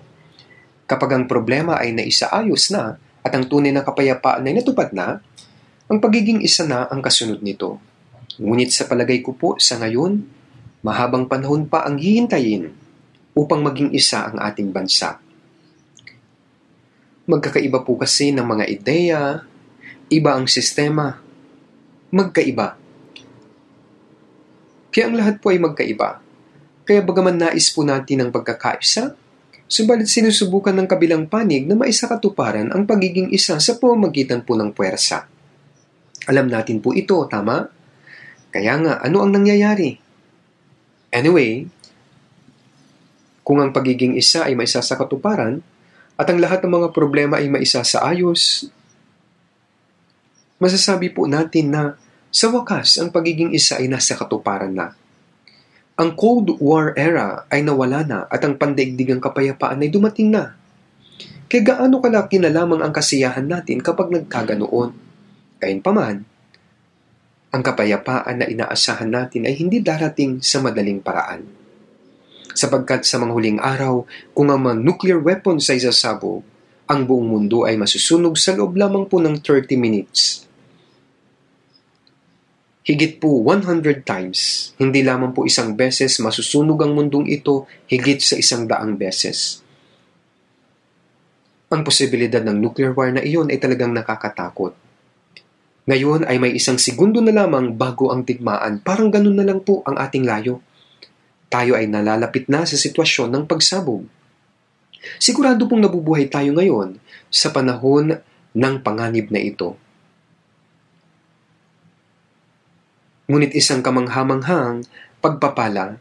Kapag ang problema ay naisaayos na at ang tunay na kapayapaan ay natupad na, ang pagiging isa na ang kasunod nito. Ngunit sa palagay ko po sa ngayon, Mahabang panahon pa ang hihintayin upang maging isa ang ating bansa. Magkakaiba po kasi ng mga ideya, iba ang sistema, magkaiba. Kaya ang lahat po ay magkaiba. Kaya bagaman nais po natin ang pagkakaisa, subalit sinusubukan ng kabilang panig na maisakatuparan ang pagiging isa sa pamamagitan po ng puwersa. Alam natin po ito, tama? Kaya nga, ano ang nangyayari? Anyway, kung ang pagiging isa ay maisa sa katuparan, at ang lahat ng mga problema ay maisa sa ayos, masasabi po natin na sa wakas, ang pagiging isa ay nasa katuparan na. Ang Cold War era ay nawala na at ang pandaigdigang kapayapaan ay dumating na. Kaya gaano kalaki na lamang ang kasiyahan natin kapag nagkaganoon. Kain pa man, ang kapayapaan na inaasahan natin ay hindi darating sa madaling paraan. Sapagkat sa mga huling araw, kung ang mga nuclear weapons ay sasabog, ang buong mundo ay masusunog sa loob lamang po ng 30 minutes. Higit po 100 times, hindi lamang po isang beses masusunog ang mundong ito higit sa isang daang beses ang posibilidad ng nuclear war na iyon ay talagang nakakatakot. Ngayon ay may isang segundo na lamang bago ang digmaan. Parang ganun na lang po ang ating layo. Tayo ay nalalapit na sa sitwasyon ng pagsabog. Sigurado pong nabubuhay tayo ngayon sa panahon ng panganib na ito. Ngunit isang kamanghamanghang pagpapala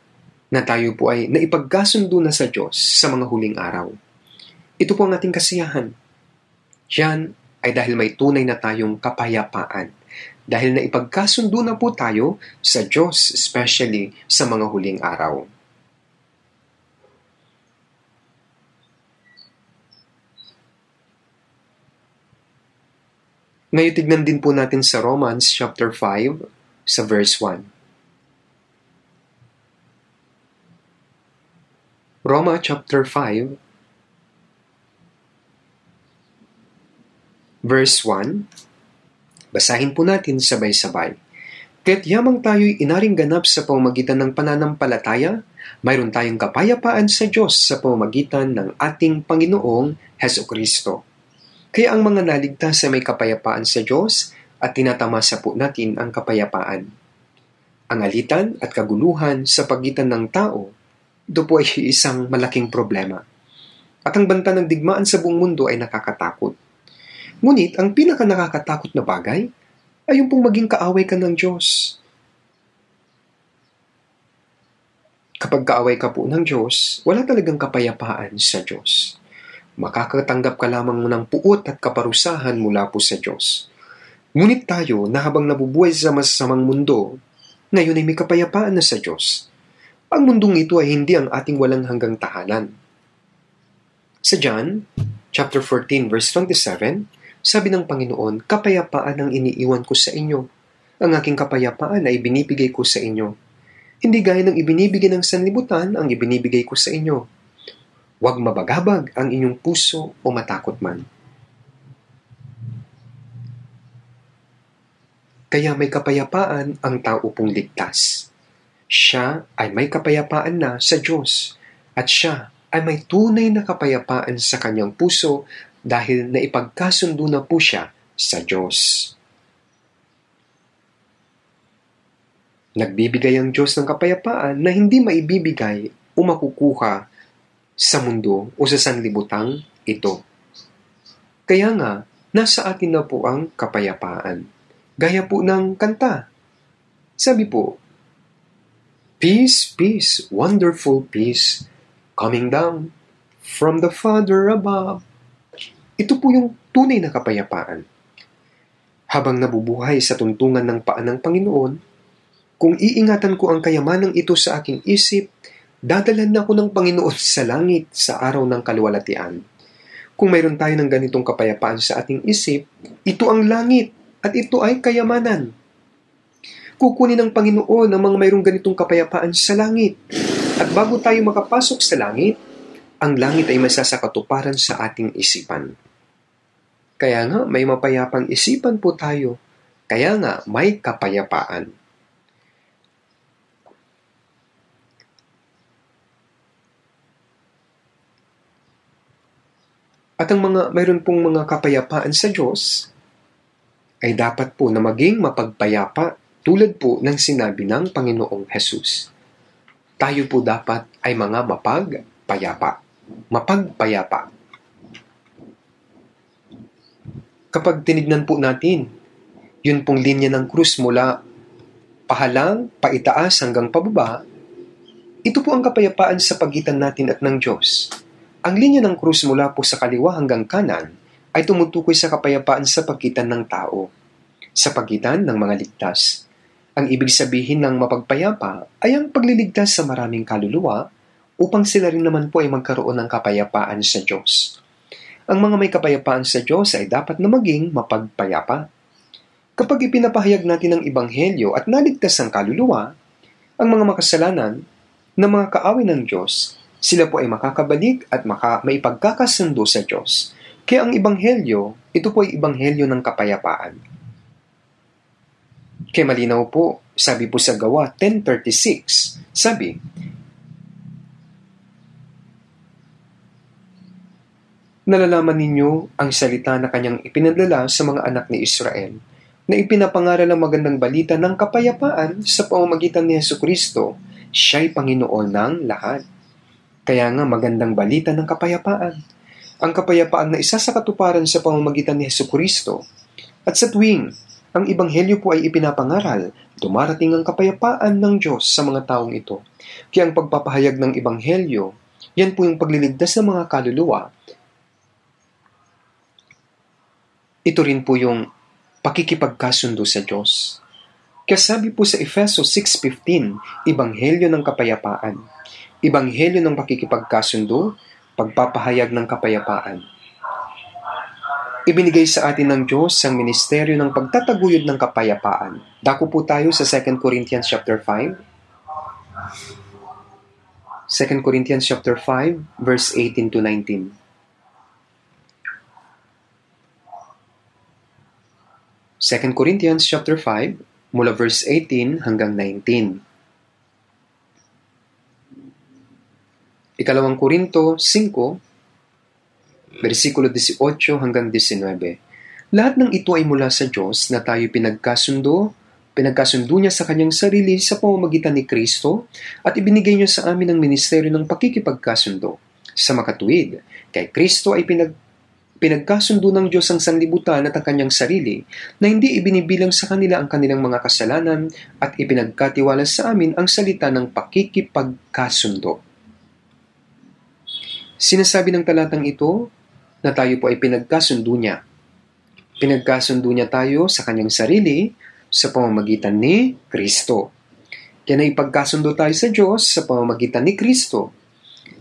na tayo po ay naipagkasundo na sa Diyos sa mga huling araw. Ito po ang ating kasiyahan. Yan ay dahil may tunay na tayong kapayapaan. Dahil naipagkasundo na po tayo sa Diyos, especially sa mga huling araw. Ngayon tignan din po natin sa Romans chapter 5 sa verse 1. Roma chapter 5 verse 1. Basahin po natin sabay-sabay. Kaya't yamang tayo'y inaring ganap sa pamagitan ng pananampalataya, mayroon tayong kapayapaan sa Diyos sa pamagitan ng ating Panginoong Heso Kristo. Kaya ang mga naligtas ay may kapayapaan sa Diyos at tinatamasa po natin ang kapayapaan. Ang alitan at kaguluhan sa pagitan ng tao, ito po ay isang malaking problema. At ang banta ng digmaan sa buong mundo ay nakakatakot. Ngunit ang pinaka nakakatakot na bagay ay yung pong maging kaaway ka ng Diyos. Kapag kaaway ka po ng Diyos, wala talagang kapayapaan sa Diyos. Makakatanggap ka lamang ng puot at kaparusahan mula po sa Diyos. Ngunit tayo na habang nabubuhay sa masamang mundo, ngayon ay may kapayapaan na sa Diyos. Ang mundong ito ay hindi ang ating walang hanggang tahanan. Sa John, chapter 14, verse 27, sabi ng Panginoon, kapayapaan ang iniiwan ko sa inyo. Ang aking kapayapaan ay binibigay ko sa inyo. Hindi gaya ng ibinibigay ng sanlibutan ang ibinibigay ko sa inyo. Huwag mabagabag ang inyong puso o matakot man. Kaya may kapayapaan ang tao pong ligtas. Siya ay may kapayapaan na sa Diyos at siya ay may tunay na kapayapaan sa kanyang puso dahil naipagkasundo na po siya sa Diyos. Nagbibigay ang Diyos ng kapayapaan na hindi maibibigay o makukuha sa mundo o sa sanlibutang ito. Kaya nga, nasa atin na po ang kapayapaan. Gaya po ng kanta. Sabi po, Peace, peace, wonderful peace, coming down from the Father above. Ito po yung tunay na kapayapaan. Habang nabubuhay sa tuntungan ng paan ng Panginoon, kung iingatan ko ang kayamanang ito sa aking isip, dadalan na ako ng Panginoon sa langit sa araw ng kalwalatian. Kung mayroon tayo ng ganitong kapayapaan sa ating isip, ito ang langit at ito ay kayamanan. Kukunin ng Panginoon ang mga mayroong ganitong kapayapaan sa langit. At bago tayo makapasok sa langit, ang langit ay masasakatuparan sa ating isipan. Kaya nga, may mapayapang isipan po tayo. Kaya nga, may kapayapaan. At ang mga, mayroon pong mga kapayapaan sa Diyos, ay dapat po na maging mapagpayapa tulad po ng sinabi ng Panginoong Hesus. Tayo po dapat ay mga mapagpayapa. Mapagpayapa. kapag tinignan po natin, yun pong linya ng krus mula pahalang, paitaas hanggang pababa, ito po ang kapayapaan sa pagitan natin at ng Diyos. Ang linya ng krus mula po sa kaliwa hanggang kanan ay tumutukoy sa kapayapaan sa pagitan ng tao, sa pagitan ng mga ligtas. Ang ibig sabihin ng mapagpayapa ay ang pagliligtas sa maraming kaluluwa upang sila rin naman po ay magkaroon ng kapayapaan sa Diyos. Ang mga may kapayapaan sa Diyos ay dapat na maging mapagpayapa. Kapag ipinapahayag natin ang Ibanghelyo at naligtas ang kaluluwa, ang mga makasalanan na mga kaawin ng Diyos, sila po ay makakabalik at maka, maipagkakasundo sa Diyos. Kaya ang Ibanghelyo, ito po ay Ibanghelyo ng kapayapaan. Kaya malinaw po, sabi po sa gawa 10.36, sabi, nalalaman ninyo ang salita na kanyang ipinadala sa mga anak ni Israel na ipinapangaral ang magandang balita ng kapayapaan sa pamamagitan ni Yesu Kristo, siya'y Panginoon ng lahat. Kaya nga magandang balita ng kapayapaan. Ang kapayapaan na isa sa katuparan sa pamamagitan ni Yesu Kristo. At sa tuwing ang Ibanghelyo po ay ipinapangaral, dumarating ang kapayapaan ng Diyos sa mga taong ito. Kaya ang pagpapahayag ng Ibanghelyo, yan po yung pagliligtas ng mga kaluluwa ito rin po yung pakikipagkasundo sa Diyos. Kaya sabi po sa Efeso 6.15, Ibanghelyo ng Kapayapaan. Ibanghelyo ng pakikipagkasundo, pagpapahayag ng kapayapaan. Ibinigay sa atin ng Diyos ang ministeryo ng pagtataguyod ng kapayapaan. Dako po tayo sa 2 Corinthians chapter 5. 2 Corinthians chapter 5 verse 18 to 19. 2 Corinthians chapter 5 mula verse 18 hanggang 19. Ikalawang Korinto 5 bersikulo 18 hanggang 19. Lahat ng ito ay mula sa Diyos na tayo pinagkasundo, pinagkasundo niya sa kanyang sarili sa pamamagitan ni Kristo at ibinigay niya sa amin ang ministeryo ng pakikipagkasundo. Sa makatuwid, kay Kristo ay pinag pinagkasundo ng Diyos ang sanlibutan at ang kanyang sarili na hindi ibinibilang sa kanila ang kanilang mga kasalanan at ipinagkatiwala sa amin ang salita ng pakikipagkasundo. Sinasabi ng talatang ito na tayo po ay pinagkasundo niya. Pinagkasundo niya tayo sa kanyang sarili sa pamamagitan ni Kristo. Kaya naipagkasundo tayo sa Diyos sa pamamagitan ni Kristo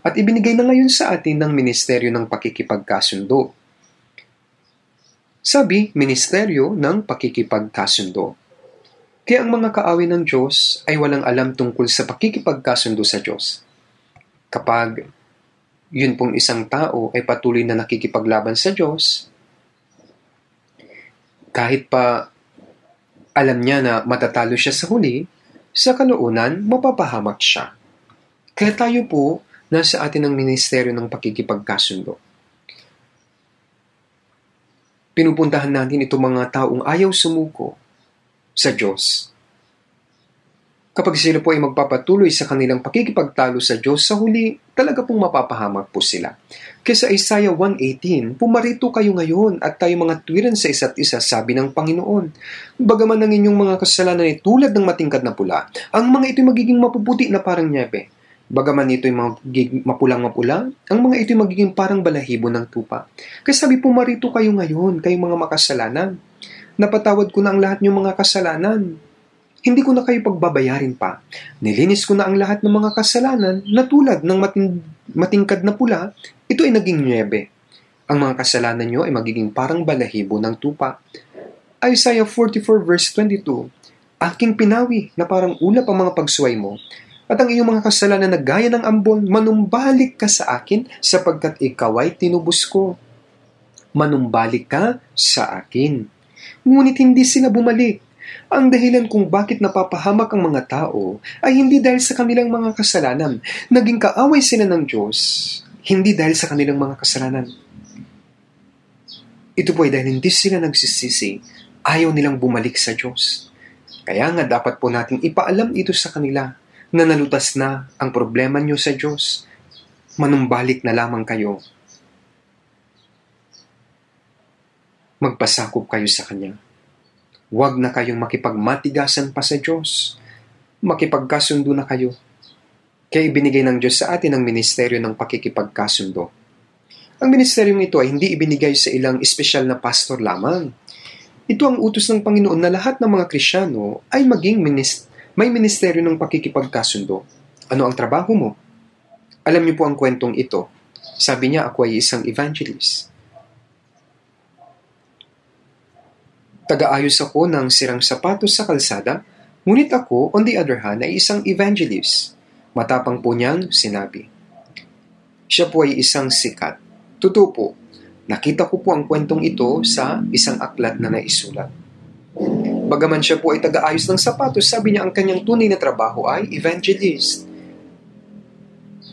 at ibinigay na ngayon sa atin ng Ministeryo ng Pakikipagkasundo sabi Ministeryo ng Pakikipagkasundo. Kaya ang mga kaaway ng Diyos ay walang alam tungkol sa pakikipagkasundo sa Diyos. Kapag yun pong isang tao ay patuloy na nakikipaglaban sa Diyos, kahit pa alam niya na matatalo siya sa huli, sa kaloonan mapapahamak siya. Kaya tayo po nasa atin ang ministeryo ng pakikipagkasundo pinupuntahan natin itong mga taong ayaw sumuko sa Diyos. Kapag sila po ay magpapatuloy sa kanilang pakikipagtalo sa Diyos, sa huli talaga pong mapapahamak po sila. Kesa Isaiah 1.18, Pumarito kayo ngayon at tayo mga tuwiran sa isa't isa, sabi ng Panginoon. Bagaman ang inyong mga kasalanan ay tulad ng matingkad na pula, ang mga ito'y magiging mapuputi na parang nyepe Bagaman ito'y magig- mapulang-mapulang, ang mga ito'y magiging parang balahibo ng tupa. Kaya sabi po, marito kayo ngayon, kayong mga makasalanan. Napatawad ko na ang lahat ng mga kasalanan. Hindi ko na kayo pagbabayarin pa. Nilinis ko na ang lahat ng mga kasalanan na tulad ng matin- matingkad na pula, ito ay naging nyebe. Ang mga kasalanan niyo ay magiging parang balahibo ng tupa. Isaiah 44 verse 22, Aking pinawi na parang ulap ang mga pagsuway mo, at ang iyong mga kasalanan na gaya ng ambon, manumbalik ka sa akin sapagkat ikaw ay tinubos ko. Manumbalik ka sa akin. Ngunit hindi sila bumalik. Ang dahilan kung bakit napapahamak ang mga tao ay hindi dahil sa kanilang mga kasalanan. Naging kaaway sila ng Diyos, hindi dahil sa kanilang mga kasalanan. Ito po ay dahil hindi sila nagsisisi, ayaw nilang bumalik sa Diyos. Kaya nga dapat po nating ipaalam ito sa kanila na nalutas na ang problema niyo sa Diyos, manumbalik na lamang kayo. Magpasakop kayo sa Kanya. Huwag na kayong makipagmatigasan pa sa Diyos. Makipagkasundo na kayo. Kaya ibinigay ng Diyos sa atin ang ministeryo ng pakikipagkasundo. Ang ministeryong ito ay hindi ibinigay sa ilang espesyal na pastor lamang. Ito ang utos ng Panginoon na lahat ng mga Krisyano ay maging minister may ministeryo ng pakikipagkasundo. Ano ang trabaho mo? Alam niyo po ang kwentong ito. Sabi niya, ako ay isang evangelist. Tagaayos ako ng sirang sapatos sa kalsada, ngunit ako, on the other hand, ay isang evangelist. Matapang po niyang sinabi. Siya po ay isang sikat. Totoo po, nakita ko po ang kwentong ito sa isang aklat na naisulat. Bagaman siya po ay tagaayos ng sapatos, sabi niya ang kanyang tunay na trabaho ay evangelist.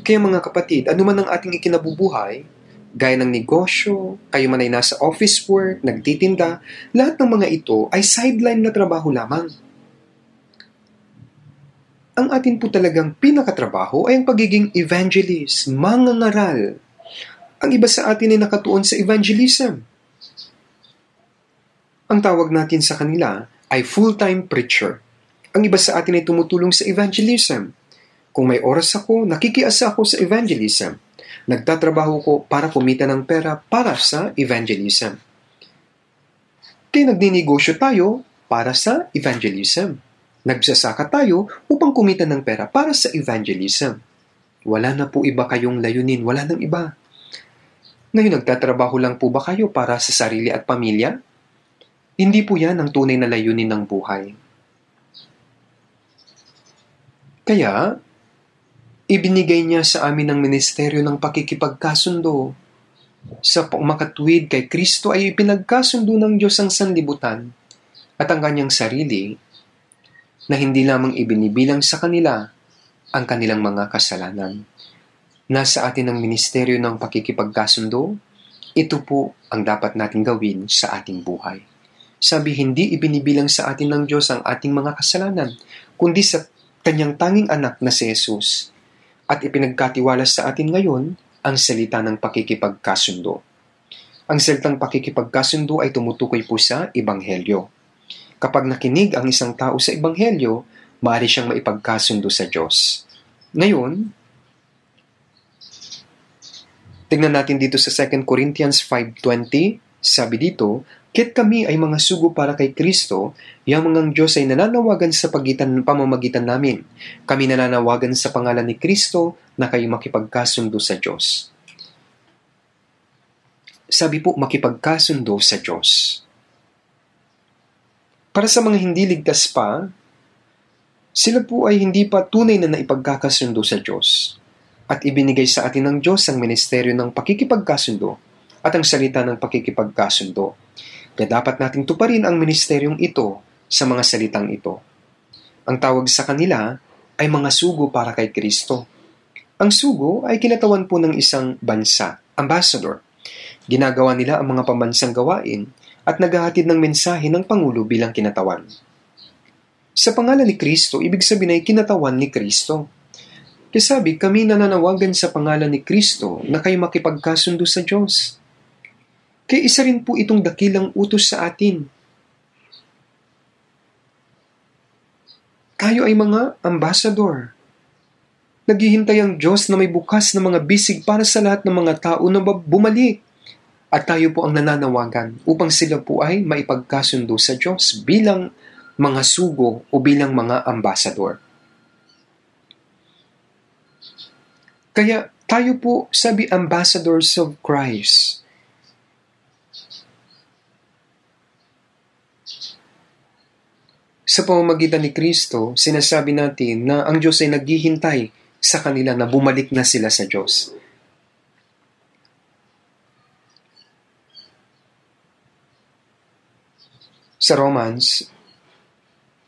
Kaya mga kapatid, anuman ang ating ikinabubuhay, gaya ng negosyo, kayo man ay nasa office work, nagtitinda, lahat ng mga ito ay sideline na trabaho lamang. Ang atin po talagang pinakatrabaho ay ang pagiging evangelist, mangangaral. Ang iba sa atin ay nakatuon sa evangelism. Ang tawag natin sa kanila ay full-time preacher. Ang iba sa atin ay tumutulong sa evangelism. Kung may oras ako, nakikiasa ako sa evangelism. Nagtatrabaho ko para kumita ng pera para sa evangelism. Di nagninegosyo tayo para sa evangelism. Nagsasaka tayo upang kumita ng pera para sa evangelism. Wala na po iba kayong layunin, wala nang iba. Ngayon, nagtatrabaho lang po ba kayo para sa sarili at pamilya? Hindi po yan ang tunay na layunin ng buhay. Kaya, ibinigay niya sa amin ang ministeryo ng pakikipagkasundo. Sa makatwid kay Kristo ay ipinagkasundo ng Diyos ang sanlibutan at ang kanyang sarili na hindi lamang ibinibilang sa kanila ang kanilang mga kasalanan. Nasa atin ang ministeryo ng pakikipagkasundo, ito po ang dapat natin gawin sa ating buhay. Sabi, hindi ibinibilang sa atin ng Diyos ang ating mga kasalanan, kundi sa kanyang tanging anak na si Jesus. At ipinagkatiwala sa atin ngayon ang salita ng pakikipagkasundo. Ang salitang pakikipagkasundo ay tumutukoy po sa Ebanghelyo. Kapag nakinig ang isang tao sa Ebanghelyo, maaari siyang maipagkasundo sa Diyos. Ngayon, Tingnan natin dito sa 2 Corinthians 5.20, sabi dito, Kit kami ay mga sugo para kay Kristo, yung mga Diyos ay nananawagan sa pagitan ng pamamagitan namin. Kami nananawagan sa pangalan ni Kristo na kayo makipagkasundo sa Diyos. Sabi po, makipagkasundo sa Diyos. Para sa mga hindi ligtas pa, sila po ay hindi pa tunay na naipagkakasundo sa Diyos. At ibinigay sa atin ng Diyos ang ministeryo ng pakikipagkasundo at ang salita ng pakikipagkasundo kaya dapat nating tuparin ang ministeryong ito sa mga salitang ito. Ang tawag sa kanila ay mga sugo para kay Kristo. Ang sugo ay kinatawan po ng isang bansa, ambassador. Ginagawa nila ang mga pambansang gawain at naghahatid ng mensahe ng Pangulo bilang kinatawan. Sa pangalan ni Kristo, ibig sabihin ay kinatawan ni Kristo. Kasabi, kami nananawagan sa pangalan ni Kristo na kayo makipagkasundo sa Diyos kaya isa rin po itong dakilang utos sa atin. Tayo ay mga ambassador. Naghihintay ang Diyos na may bukas na mga bisig para sa lahat ng mga tao na bumalik. At tayo po ang nananawagan upang sila po ay maipagkasundo sa Diyos bilang mga sugo o bilang mga ambassador. Kaya tayo po, sabi ambassadors of Christ, Sa pamamagitan ni Kristo, sinasabi natin na ang Diyos ay naghihintay sa kanila na bumalik na sila sa Diyos. Sa Romans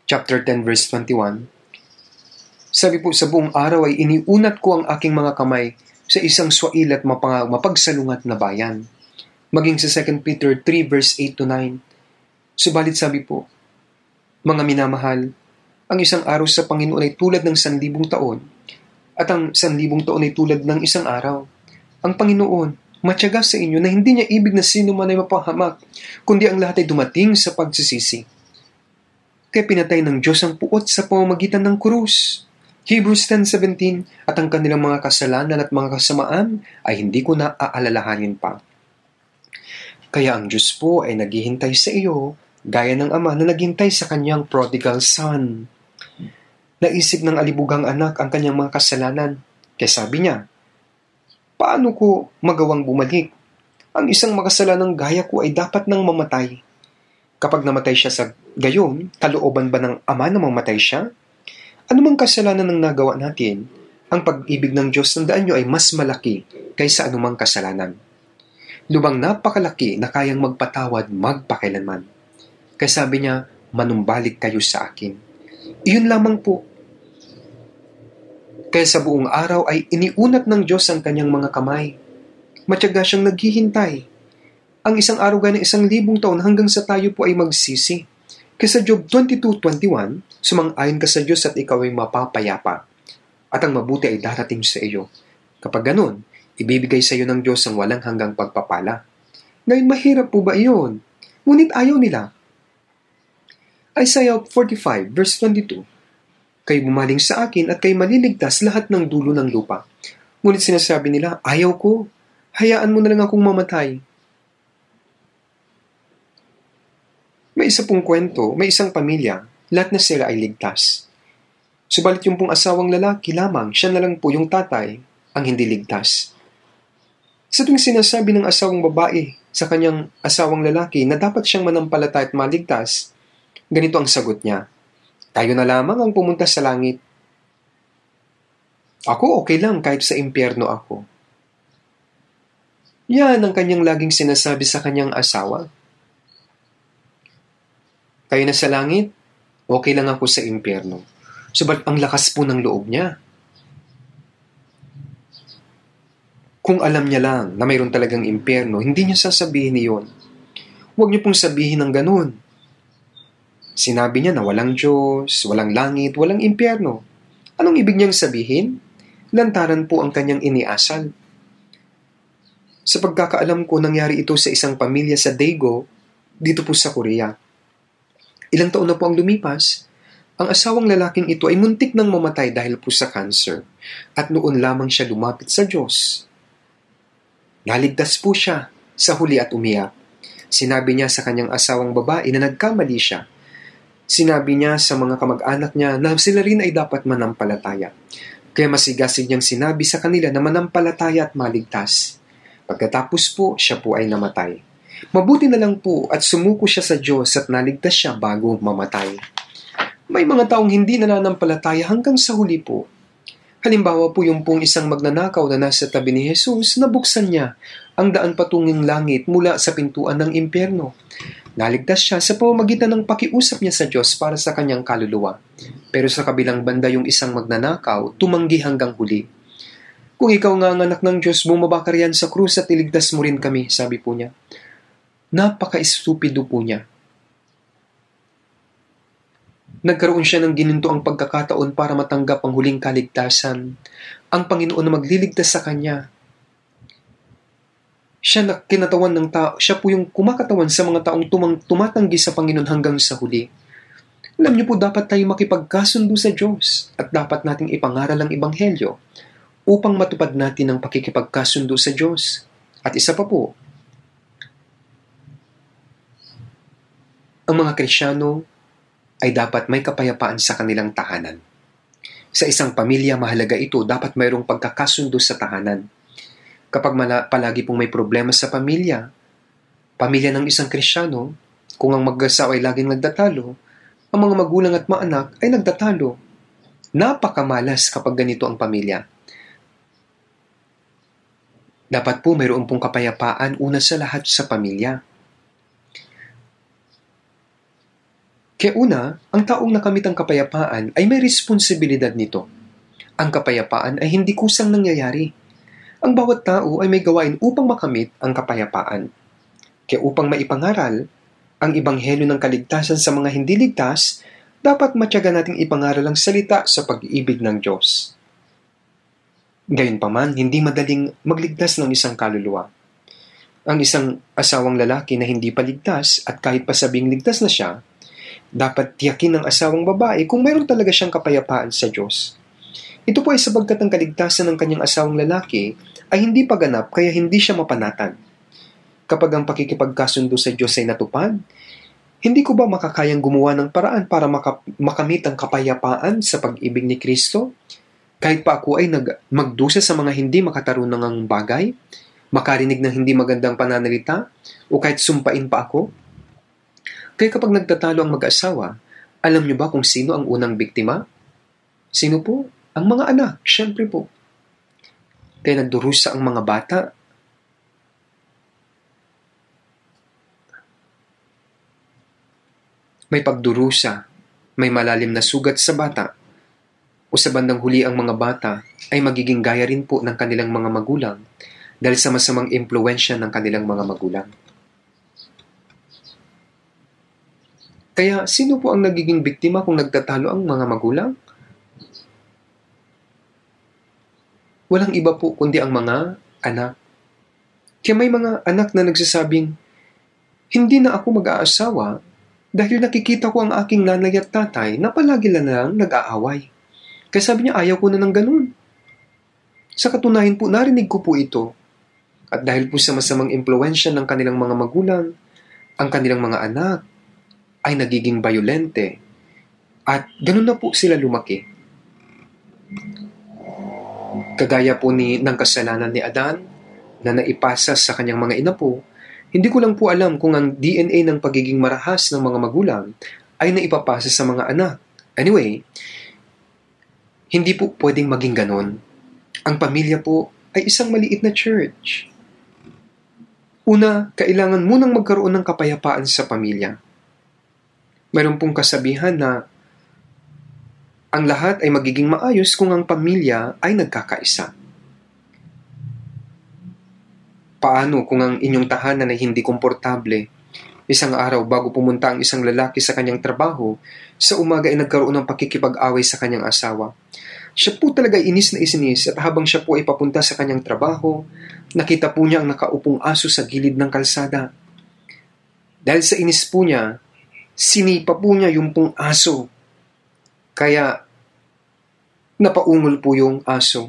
chapter 10 verse 21, sabi po sa buong araw ay iniunat ko ang aking mga kamay sa isang swail at mapagsalungat na bayan. Maging sa 2 Peter 3 verse 8 to 9. Subalit sabi po, mga minamahal, ang isang araw sa Panginoon ay tulad ng sanlibong taon, at ang sanlibong taon ay tulad ng isang araw. Ang Panginoon, matyaga sa inyo na hindi niya ibig na sino man ay mapahamak, kundi ang lahat ay dumating sa pagsisisi. Kaya pinatay ng Diyos ang puot sa pamamagitan ng krus. Hebrews 10.17 At ang kanilang mga kasalanan at mga kasamaan ay hindi ko na aalalahanin pa. Kaya ang Diyos po ay naghihintay sa iyo gaya ng ama na naghintay sa kanyang prodigal son. Naisip ng alibugang anak ang kanyang mga kasalanan, kaya sabi niya, Paano ko magawang bumalik? Ang isang makasalanang gaya ko ay dapat nang mamatay. Kapag namatay siya sa gayon, kalooban ba ng ama na mamatay siya? Ano mang kasalanan ng nagawa natin, ang pag-ibig ng Diyos ng daan nyo ay mas malaki kaysa anumang kasalanan. Lubang napakalaki na kayang magpatawad magpakailanman. Kaya sabi niya, manumbalik kayo sa akin. Iyon lamang po. Kaya sa buong araw ay iniunat ng Diyos ang kanyang mga kamay. Matyaga siyang naghihintay. Ang isang araw gani isang libong taon hanggang sa tayo po ay magsisi. Kaya sa Job 22.21, sumang-ayon ka sa Diyos at ikaw ay mapapayapa. At ang mabuti ay darating sa iyo. Kapag ganun, ibibigay sa iyo ng Diyos ang walang hanggang pagpapala. Ngayon, mahirap po ba iyon? Ngunit ayaw nila. Isaiah 45 verse 22, Kayo bumaling sa akin at kayo maliligtas lahat ng dulo ng lupa. Ngunit sinasabi nila, ayaw ko, hayaan mo na lang akong mamatay. May isa pong kwento, may isang pamilya, lahat na sila ay ligtas. Subalit yung pong asawang lalaki lamang, siya na lang po yung tatay, ang hindi ligtas. Sa tuwing sinasabi ng asawang babae sa kanyang asawang lalaki na dapat siyang manampalataya at maligtas, Ganito ang sagot niya, Tayo na lamang ang pumunta sa langit. Ako okay lang kahit sa impyerno ako. Yan ang kanyang laging sinasabi sa kanyang asawa. Tayo na sa langit, okay lang ako sa impyerno. Subalit ang lakas po ng loob niya. Kung alam niya lang na mayroon talagang impyerno, hindi niya sasabihin iyon. Huwag niyo pong sabihin ng ganun. Sinabi niya na walang Diyos, walang langit, walang impyerno. Anong ibig niyang sabihin? Lantaran po ang kanyang iniasal. Sa pagkakaalam ko, nangyari ito sa isang pamilya sa Daegu, dito po sa Korea. Ilang taon na po ang lumipas, ang asawang lalaking ito ay muntik nang mamatay dahil po sa cancer at noon lamang siya lumapit sa Diyos. Naligtas po siya sa huli at umiyak. Sinabi niya sa kanyang asawang babae na nagkamali siya Sinabi niya sa mga kamag-anak niya na sila rin ay dapat manampalataya. Kaya masigasin niyang sinabi sa kanila na manampalataya at maligtas. Pagkatapos po, siya po ay namatay. Mabuti na lang po at sumuko siya sa Diyos at naligtas siya bago mamatay. May mga taong hindi nananampalataya hanggang sa huli po. Halimbawa po yung pong isang magnanakaw na nasa tabi ni Jesus, buksan niya ang daan patunging langit mula sa pintuan ng impyerno. Naligtas siya sa pamamagitan ng pakiusap niya sa Diyos para sa kanyang kaluluwa. Pero sa kabilang banda yung isang magnanakaw, tumanggi hanggang huli. Kung ikaw nga ang anak ng Diyos, bumaba ka riyan sa krus at iligtas mo rin kami, sabi po niya. Napaka-estupido po niya. Nagkaroon siya ng gininto ang pagkakataon para matanggap ang huling kaligtasan. Ang Panginoon na magliligtas sa kanya siya na kinatawan ng tao, siya po yung kumakatawan sa mga taong tumang, tumatanggi sa Panginoon hanggang sa huli. Alam niyo po, dapat tayo makipagkasundo sa Diyos at dapat nating ipangaral ang Ebanghelyo upang matupad natin ang pakikipagkasundo sa Diyos. At isa pa po, ang mga Krisyano ay dapat may kapayapaan sa kanilang tahanan. Sa isang pamilya, mahalaga ito, dapat mayroong pagkakasundo sa tahanan kapag mala- palagi pong may problema sa pamilya, pamilya ng isang krisyano, kung ang mag-asawa ay laging nagdatalo, ang mga magulang at maanak ay nagdatalo. Napakamalas kapag ganito ang pamilya. Dapat po mayroon pong kapayapaan una sa lahat sa pamilya. Kaya una, ang taong nakamit ang kapayapaan ay may responsibilidad nito. Ang kapayapaan ay hindi kusang nangyayari. Ang bawat tao ay may gawain upang makamit ang kapayapaan. Kaya upang maipangaral, ang ibanghelyo ng kaligtasan sa mga hindi ligtas, dapat matyaga nating ipangaral ang salita sa pag-ibig ng Diyos. Gayunpaman, hindi madaling magligtas ng isang kaluluwa. Ang isang asawang lalaki na hindi paligtas at kahit pa sabing ligtas na siya, dapat tiyakin ng asawang babae kung mayroon talaga siyang kapayapaan sa Diyos. Ito po ay sabagkat ang kaligtasan ng kanyang asawang lalaki ay hindi paganap kaya hindi siya mapanatan. Kapag ang pakikipagkasundo sa Diyos ay natupad, hindi ko ba makakayang gumawa ng paraan para maka- makamit ang kapayapaan sa pag-ibig ni Kristo? Kahit pa ako ay nag- magdusa sa mga hindi makatarunang ang bagay, makarinig ng hindi magandang pananalita, o kahit sumpain pa ako? Kaya kapag nagtatalo ang mag-asawa, alam niyo ba kung sino ang unang biktima? Sino po? Ang mga anak, syempre po. Kaya nagdurusa ang mga bata. May pagdurusa, may malalim na sugat sa bata, o sa bandang huli ang mga bata ay magiging gaya rin po ng kanilang mga magulang dahil sa masamang impluensya ng kanilang mga magulang. Kaya sino po ang nagiging biktima kung nagtatalo ang mga magulang? walang iba po kundi ang mga anak. Kaya may mga anak na nagsasabing, hindi na ako mag-aasawa dahil nakikita ko ang aking nanay at tatay na palagi lang nang nag-aaway. Kaya sabi niya, ayaw ko na ng ganun. Sa katunayan po, narinig ko po ito. At dahil po sa masamang impluensya ng kanilang mga magulang, ang kanilang mga anak ay nagiging bayolente. At ganun na po sila lumaki. Kagaya po ni, ng kasalanan ni Adan na naipasa sa kanyang mga inapo, hindi ko lang po alam kung ang DNA ng pagiging marahas ng mga magulang ay naipapasa sa mga anak. Anyway, hindi po pwedeng maging ganon. Ang pamilya po ay isang maliit na church. Una, kailangan munang magkaroon ng kapayapaan sa pamilya. Meron pong kasabihan na ang lahat ay magiging maayos kung ang pamilya ay nagkakaisa. Paano kung ang inyong tahanan ay hindi komportable? Isang araw bago pumunta ang isang lalaki sa kanyang trabaho, sa umaga ay nagkaroon ng pakikipag-away sa kanyang asawa. Siya po talaga inis na isinis at habang siya po ay papunta sa kanyang trabaho, nakita po niya ang nakaupong aso sa gilid ng kalsada. Dahil sa inis po niya, sinipa po niya yung pong aso kaya napaungol po yung aso.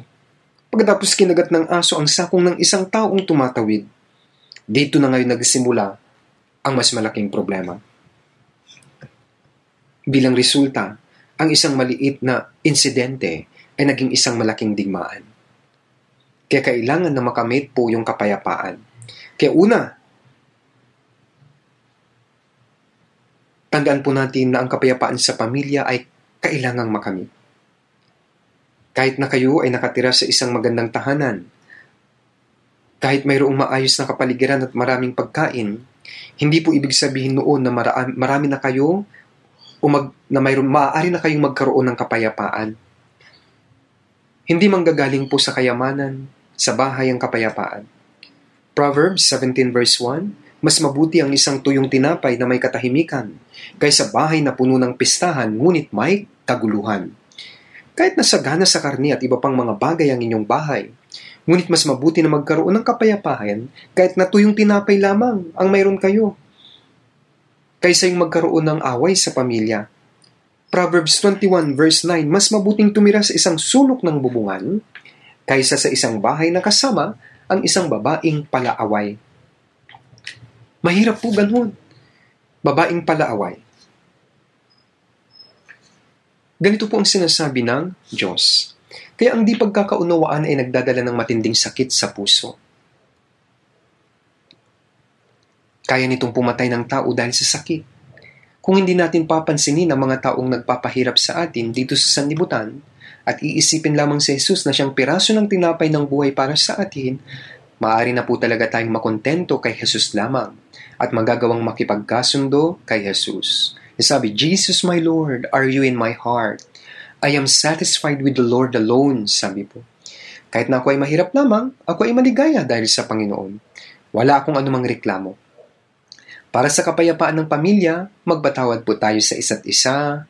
Pagkatapos kinagat ng aso ang sakong ng isang taong tumatawid. Dito na ngayon nagsimula ang mas malaking problema. Bilang resulta, ang isang maliit na insidente ay naging isang malaking digmaan. Kaya kailangan na makamit po yung kapayapaan. Kaya una, tandaan po natin na ang kapayapaan sa pamilya ay kailangang makamit. Kahit na kayo ay nakatira sa isang magandang tahanan, kahit mayroong maayos na kapaligiran at maraming pagkain, hindi po ibig sabihin noon na marami, marami na kayo o mag, na mayroon, maaari na kayong magkaroon ng kapayapaan. Hindi manggagaling po sa kayamanan, sa bahay ang kapayapaan. Proverbs 17 verse 1, Mas mabuti ang isang tuyong tinapay na may katahimikan kaysa bahay na puno ng pistahan ngunit may kaguluhan. Kahit nasagana sa karni at iba pang mga bagay ang inyong bahay, ngunit mas mabuti na magkaroon ng kapayapaan kahit natuyong tinapay lamang ang mayroon kayo. Kaysa yung magkaroon ng away sa pamilya. Proverbs 21 verse 9, mas mabuting tumira sa isang sulok ng bubungan kaysa sa isang bahay na kasama ang isang babaeng palaaway. Mahirap po ganun. Babaeng palaaway. Ganito po ang sinasabi ng Diyos. Kaya ang di pagkakaunawaan ay nagdadala ng matinding sakit sa puso. Kaya nitong pumatay ng tao dahil sa sakit. Kung hindi natin papansinin ang mga taong nagpapahirap sa atin dito sa sanlibutan, at iisipin lamang si Jesus na siyang piraso ng tinapay ng buhay para sa atin, maaari na po talaga tayong makontento kay Jesus lamang at magagawang makipagkasundo kay Jesus. Sabi, Jesus my Lord, are you in my heart? I am satisfied with the Lord alone, sabi po. Kahit na ako ay mahirap lamang, ako ay maligaya dahil sa Panginoon. Wala akong anumang reklamo. Para sa kapayapaan ng pamilya, magpatawad po tayo sa isa't isa,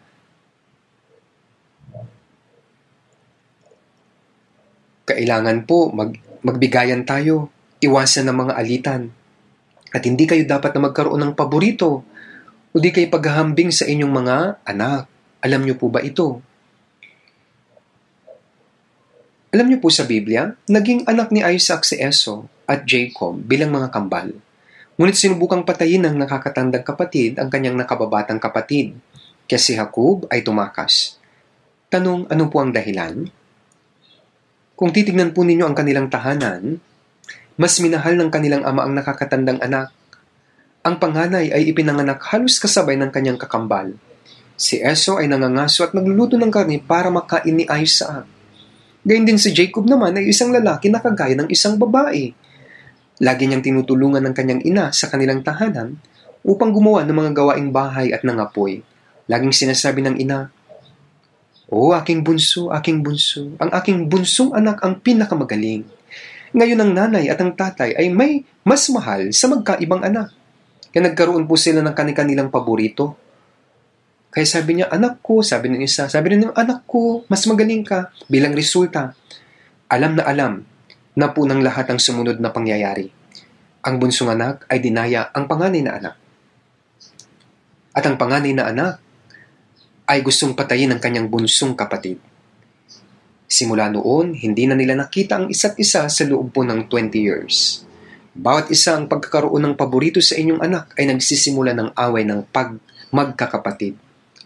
kailangan po mag, magbigayan tayo, iwasan ng mga alitan. At hindi kayo dapat na magkaroon ng paborito o di kay paghahambing sa inyong mga anak. Alam niyo po ba ito? Alam niyo po sa Biblia, naging anak ni Isaac si Esau at Jacob bilang mga kambal. Ngunit sinubukang patayin ng nakakatandang kapatid ang kanyang nakababatang kapatid, kaya si Jacob ay tumakas. Tanong, ano po ang dahilan? Kung titignan po ninyo ang kanilang tahanan, mas minahal ng kanilang ama ang nakakatandang anak ang panganay ay ipinanganak halos kasabay ng kanyang kakambal. Si Eso ay nangangaso at nagluluto ng karne para makain ni Isaac. Gayun din si Jacob naman ay isang lalaki na kagaya ng isang babae. Lagi niyang tinutulungan ng kanyang ina sa kanilang tahanan upang gumawa ng mga gawaing bahay at nangapoy. Laging sinasabi ng ina, O oh, aking bunso, aking bunso, ang aking bunsong anak ang pinakamagaling. Ngayon ang nanay at ang tatay ay may mas mahal sa magkaibang anak. Kaya nagkaroon po sila ng kanilang paborito. Kaya sabi niya, anak ko, sabi ng isa, sabi rin ng anak ko, mas magaling ka. Bilang resulta, alam na alam na po ng lahat ang sumunod na pangyayari. Ang bunsong anak ay dinaya ang panganay na anak. At ang panganay na anak ay gustong patayin ang kanyang bunsong kapatid. Simula noon, hindi na nila nakita ang isa't isa sa loob po ng 20 years. Bawat isa ang pagkakaroon ng paborito sa inyong anak ay nagsisimula ng away ng pag magkakapatid.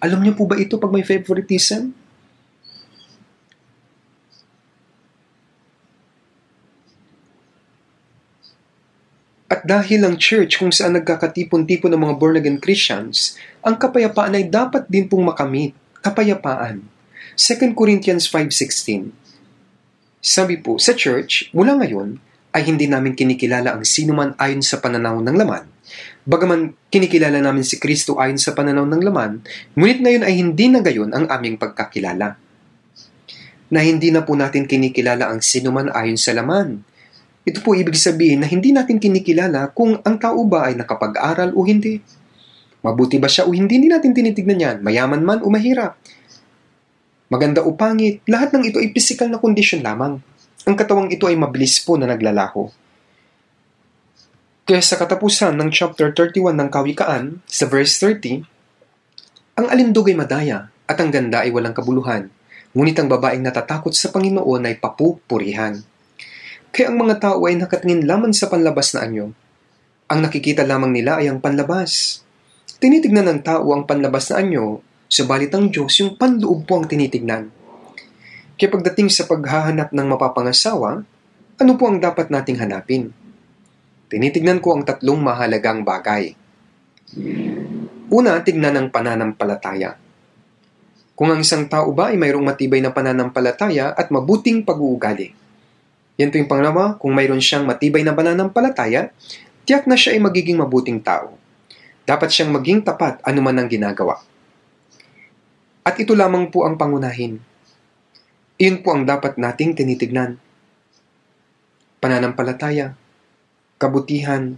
Alam niyo po ba ito pag may favoritism? At dahil ang church kung saan nagkakatipon-tipon ng mga born-again Christians, ang kapayapaan ay dapat din pong makamit. Kapayapaan. 2 Corinthians 5.16 Sabi po, sa church, mula ngayon, ay hindi namin kinikilala ang sinuman ayon sa pananaw ng laman. Bagaman kinikilala namin si Kristo ayon sa pananaw ng laman, ngunit ngayon ay hindi na gayon ang aming pagkakilala. Na hindi na po natin kinikilala ang sinuman ayon sa laman. Ito po ibig sabihin na hindi natin kinikilala kung ang tao ba ay nakapag-aral o hindi. Mabuti ba siya o hindi, hindi natin tinitignan yan, mayaman man o mahirap. Maganda o pangit, lahat ng ito ay physical na kondisyon lamang. Ang katawang ito ay mabilis po na naglalaho. Kaya sa katapusan ng chapter 31 ng Kawikaan, sa verse 30, Ang alindog ay madaya, at ang ganda ay walang kabuluhan, ngunit ang babaeng natatakot sa Panginoon ay papupurihan. Kaya ang mga tao ay nakatingin lamang sa panlabas na anyo. Ang nakikita lamang nila ay ang panlabas. Tinitignan ng tao ang panlabas na anyo, subalit ang Diyos yung panloob po ang tinitignan. Kaya pagdating sa paghahanap ng mapapangasawa, ano po ang dapat nating hanapin? Tinitignan ko ang tatlong mahalagang bagay. Una, tignan ang pananampalataya. Kung ang isang tao ba ay mayroong matibay na pananampalataya at mabuting pag-uugali. Yan po yung pangalawa, kung mayroon siyang matibay na pananampalataya, tiyak na siya ay magiging mabuting tao. Dapat siyang maging tapat anuman ang ginagawa. At ito lamang po ang pangunahin iyon po ang dapat nating tinitignan. Pananampalataya, kabutihan,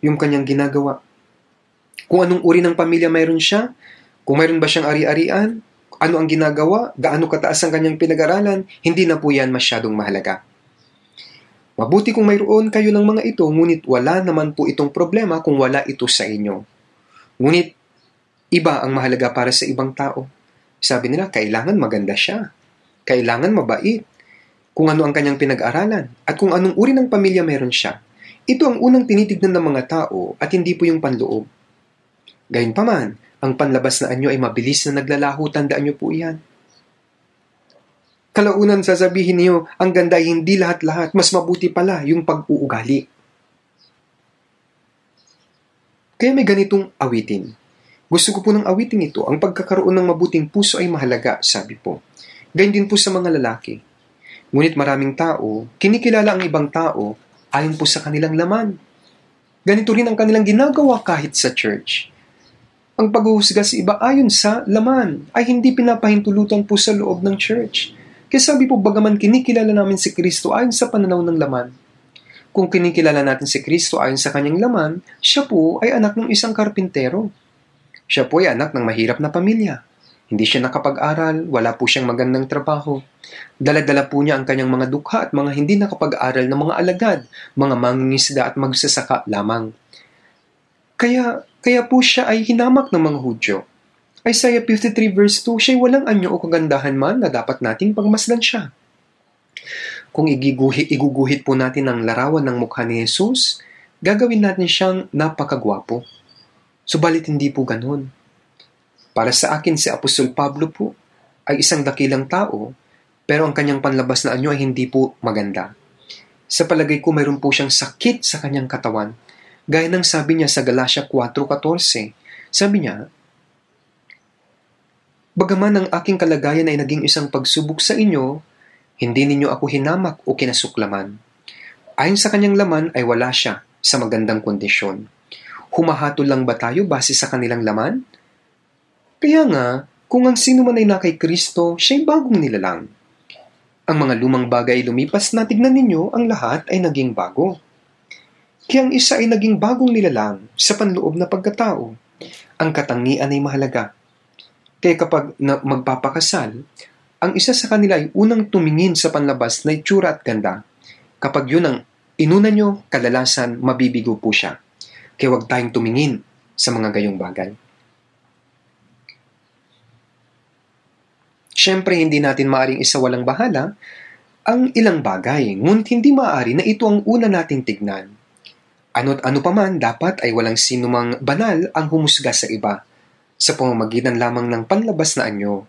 yung kanyang ginagawa. Kung anong uri ng pamilya mayroon siya, kung mayroon ba siyang ari-arian, ano ang ginagawa, gaano kataas ang kanyang pinag-aralan, hindi na po yan masyadong mahalaga. Mabuti kung mayroon kayo ng mga ito, ngunit wala naman po itong problema kung wala ito sa inyo. Ngunit, iba ang mahalaga para sa ibang tao. Sabi nila, kailangan maganda siya. Kailangan mabait kung ano ang kanyang pinag-aralan at kung anong uri ng pamilya meron siya. Ito ang unang tinitignan ng mga tao at hindi po yung panloob. Gayunpaman, ang panlabas na anyo ay mabilis na naglalaho, tandaan niyo po iyan. Kalaunan sasabihin niyo, ang ganda ay hindi lahat-lahat, mas mabuti pala yung pag-uugali. Kaya may ganitong awitin. Gusto ko po ng awiting ito, ang pagkakaroon ng mabuting puso ay mahalaga, sabi po. Ganyan din po sa mga lalaki. Ngunit maraming tao, kinikilala ang ibang tao ayon po sa kanilang laman. Ganito rin ang kanilang ginagawa kahit sa church. Ang paghuhusga sa iba ayon sa laman ay hindi pinapahintulutan po sa loob ng church. Kaya sabi po bagaman kinikilala namin si Kristo ayon sa pananaw ng laman. Kung kinikilala natin si Kristo ayon sa kanyang laman, siya po ay anak ng isang karpintero. Siya po ay anak ng mahirap na pamilya. Hindi siya nakapag-aral, wala po siyang magandang trabaho. Daladala po niya ang kanyang mga dukha at mga hindi nakapag-aral na mga alagad, mga mangingisda at magsasaka lamang. Kaya, kaya po siya ay hinamak ng mga Hudyo. Isaiah 53 verse 2, siya'y walang anyo o kagandahan man na dapat nating pagmasdan siya. Kung igiguhi, iguguhit po natin ang larawan ng mukha ni Jesus, gagawin natin siyang napakagwapo. Subalit hindi po ganun para sa akin, si Apostol Pablo po ay isang dakilang tao, pero ang kanyang panlabas na anyo ay hindi po maganda. Sa palagay ko, mayroon po siyang sakit sa kanyang katawan, gaya ng sabi niya sa Galatia 4.14. Sabi niya, Bagaman ang aking kalagayan ay naging isang pagsubok sa inyo, hindi ninyo ako hinamak o kinasuklaman. Ayon sa kanyang laman ay wala siya sa magandang kondisyon. Humahato lang ba tayo base sa kanilang laman? Kaya nga, kung ang sino man ay na kay Kristo, siya'y bagong nilalang. Ang mga lumang bagay lumipas na tignan ninyo, ang lahat ay naging bago. Kaya ang isa ay naging bagong nilalang sa panloob na pagkatao. Ang katangian ay mahalaga. Kaya kapag na magpapakasal, ang isa sa kanila ay unang tumingin sa panlabas na itsura at ganda. Kapag yun ang inuna nyo, kadalasan mabibigo po siya. Kaya huwag tayong tumingin sa mga gayong bagay. Siyempre, hindi natin maaring isawalang bahala ang ilang bagay, ngunit hindi maaari na ito ang una nating tignan. Ano't ano paman dapat ay walang sinumang banal ang humusga sa iba, sa pamamagitan lamang ng panlabas na anyo.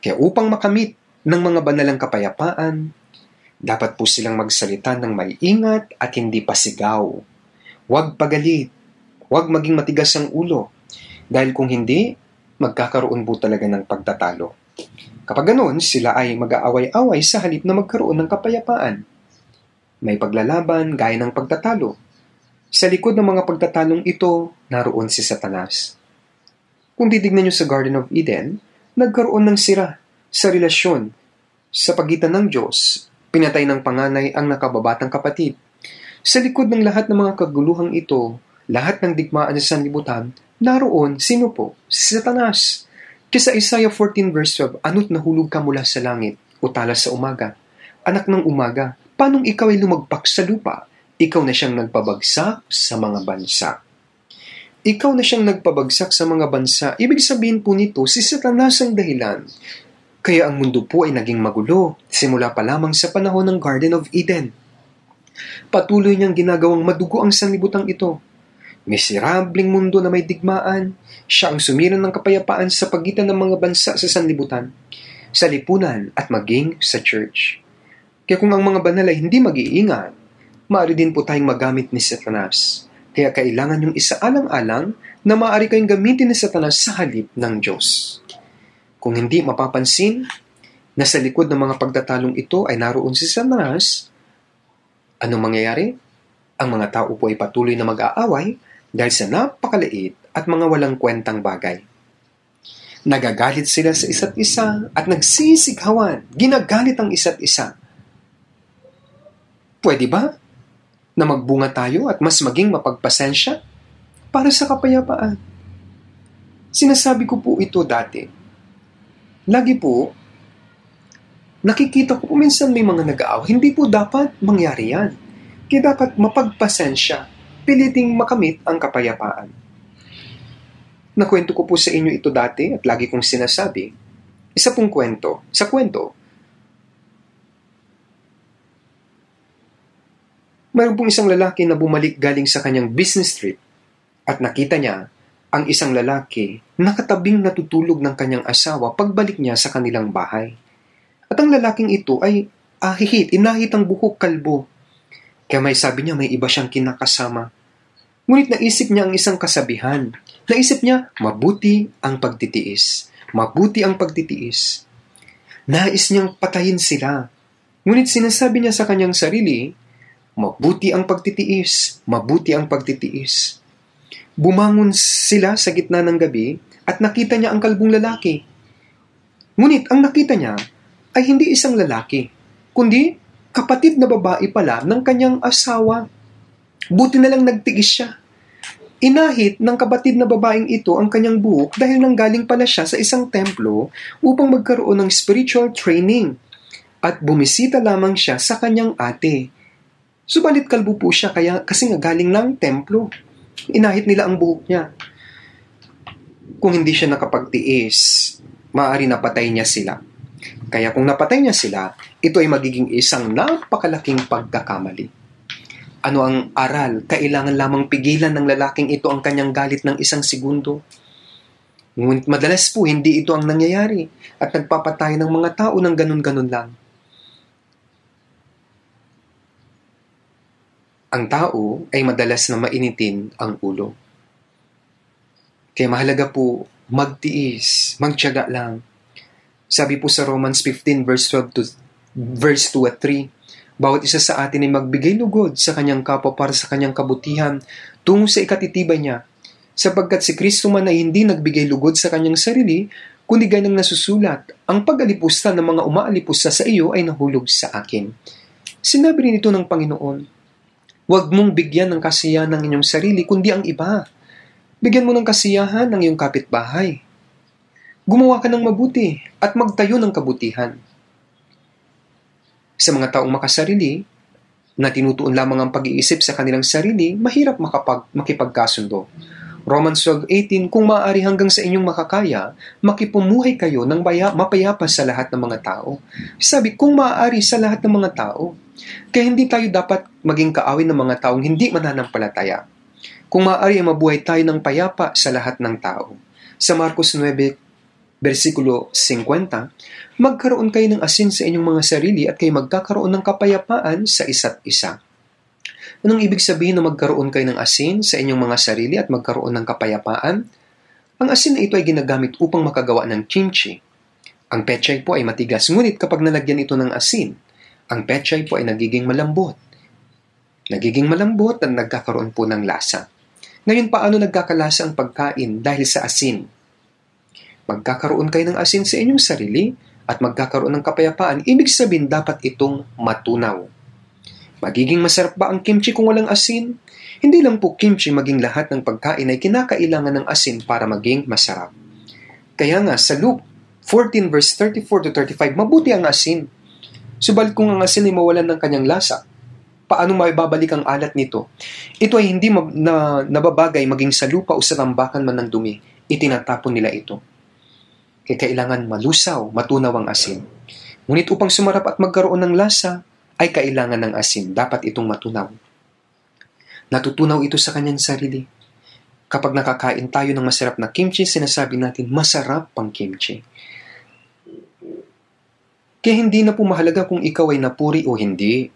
Kaya upang makamit ng mga banalang kapayapaan, dapat po silang magsalita ng may at hindi pasigaw. Huwag pagalit, huwag maging matigas ang ulo, dahil kung hindi, magkakaroon po talaga ng pagtatalo. Kapag ganoon, sila ay mag-aaway-away sa halip na magkaroon ng kapayapaan. May paglalaban gaya ng pagtatalo. Sa likod ng mga pagtatalong ito, naroon si Satanas. Kung titignan nyo sa Garden of Eden, nagkaroon ng sira sa relasyon sa pagitan ng Diyos. Pinatay ng panganay ang nakababatang kapatid. Sa likod ng lahat ng mga kaguluhang ito, lahat ng digmaan sa sanlibutan, naroon sino po? Si Satanas. Kasi Isaiah 14 verse 12, ano't nahulog ka mula sa langit, o talas sa umaga. Anak ng umaga, panong ikaw ay lumagpak sa lupa? Ikaw na siyang nagpabagsak sa mga bansa. Ikaw na siyang nagpabagsak sa mga bansa. Ibig sabihin po nito, si Satanas ang dahilan. Kaya ang mundo po ay naging magulo, simula pa lamang sa panahon ng Garden of Eden. Patuloy niyang ginagawang madugo ang sanlibutan ito. Miserabling mundo na may digmaan, siya ang sumiran ng kapayapaan sa pagitan ng mga bansa sa sanlibutan, sa lipunan at maging sa church. Kaya kung ang mga banal ay hindi mag-iingat, maaari din po tayong magamit ni Satanas. Kaya kailangan yung isaalang-alang na maaari kayong gamitin ni Satanas sa halip ng Diyos. Kung hindi mapapansin na sa likod ng mga pagtatalong ito ay naroon si Satanas, anong mangyayari? Ang mga tao po ay patuloy na mag-aaway dahil sa napakaliit at mga walang kwentang bagay. Nagagalit sila sa isa't isa at nagsisighawan, ginagalit ang isa't isa. Pwede ba na magbunga tayo at mas maging mapagpasensya para sa kapayapaan? Sinasabi ko po ito dati. Lagi po, nakikita ko minsan may mga nag-aaw. Hindi po dapat mangyari yan. Kaya dapat mapagpasensya, piliting makamit ang kapayapaan. Nakwento ko po sa inyo ito dati at lagi kong sinasabi. Isa pong kwento. Sa kwento, mayroon pong isang lalaki na bumalik galing sa kanyang business trip at nakita niya ang isang lalaki nakatabing natutulog ng kanyang asawa pagbalik niya sa kanilang bahay. At ang lalaking ito ay ahihit, ah, inahit ang buhok kalbo. Kaya may sabi niya may iba siyang kinakasama. Ngunit naisip niya ang isang kasabihan Naisip niya, mabuti ang pagtitiis. Mabuti ang pagtitiis. Nais niyang patayin sila. Ngunit sinasabi niya sa kanyang sarili, mabuti ang pagtitiis, mabuti ang pagtitiis. Bumangon sila sa gitna ng gabi at nakita niya ang kalbong lalaki. Ngunit ang nakita niya ay hindi isang lalaki, kundi kapatid na babae pala ng kanyang asawa. Buti na lang nagtigis siya. Inahit ng kabatid na babaeng ito ang kanyang buhok dahil nanggaling pala siya sa isang templo upang magkaroon ng spiritual training at bumisita lamang siya sa kanyang ate. Subalit kalbo po siya kaya, kasi nga galing ng templo. Inahit nila ang buhok niya. Kung hindi siya nakapagtiis, maaari napatay niya sila. Kaya kung napatay niya sila, ito ay magiging isang napakalaking pagkakamali. Ano ang aral? Kailangan lamang pigilan ng lalaking ito ang kanyang galit ng isang segundo. Ngunit madalas po hindi ito ang nangyayari at nagpapatay ng mga tao ng ganun-ganun lang. Ang tao ay madalas na mainitin ang ulo. Kaya mahalaga po magtiis, magtiyaga lang. Sabi po sa Romans 15 verse 12 to verse 2 at 3, bawat isa sa atin ay magbigay lugod sa kanyang kapwa para sa kanyang kabutihan tungo sa ikatitibay niya, sapagkat si Kristo man ay hindi nagbigay lugod sa kanyang sarili, kundi ganang nasusulat, ang pag-alipusta ng mga umaalipusta sa iyo ay nahulog sa akin. Sinabi rin ito ng Panginoon, Huwag mong bigyan ng kasiyahan ng inyong sarili, kundi ang iba. Bigyan mo ng kasiyahan ang iyong kapitbahay. Gumawa ka ng mabuti at magtayo ng kabutihan sa mga taong makasarili, na tinutuon lamang ang pag-iisip sa kanilang sarili, mahirap makapag, makipagkasundo. Romans 12.18, kung maaari hanggang sa inyong makakaya, makipumuhay kayo ng baya, mapayapa sa lahat ng mga tao. Sabi, kung maaari sa lahat ng mga tao. Kaya hindi tayo dapat maging kaawin ng mga taong hindi mananampalataya. Kung maaari ay mabuhay tayo ng payapa sa lahat ng tao. Sa Marcos 9, Versikulo 50, Magkaroon kayo ng asin sa inyong mga sarili at kayo magkakaroon ng kapayapaan sa isa't isa. Anong ibig sabihin na magkaroon kayo ng asin sa inyong mga sarili at magkaroon ng kapayapaan? Ang asin na ito ay ginagamit upang makagawa ng kimchi. Ang pechay po ay matigas, ngunit kapag nalagyan ito ng asin, ang pechay po ay nagiging malambot. Nagiging malambot at nagkakaroon po ng lasa. Ngayon, paano nagkakalasa ang pagkain dahil sa asin? magkakaroon kayo ng asin sa inyong sarili at magkakaroon ng kapayapaan, ibig sabihin dapat itong matunaw. Magiging masarap ba ang kimchi kung walang asin? Hindi lang po kimchi maging lahat ng pagkain ay kinakailangan ng asin para maging masarap. Kaya nga sa Luke 14 verse 34 to 35, mabuti ang asin. Subalit kung ang asin ay mawalan ng kanyang lasa, paano maibabalik ang alat nito? Ito ay hindi na, nababagay maging sa lupa o sa tambakan man ng dumi. Itinatapon nila ito eh kailangan malusaw, matunaw ang asin. Ngunit upang sumarap at magkaroon ng lasa, ay kailangan ng asin. Dapat itong matunaw. Natutunaw ito sa kanyang sarili. Kapag nakakain tayo ng masarap na kimchi, sinasabi natin, masarap pang kimchi. Kaya hindi na po mahalaga kung ikaw ay napuri o hindi.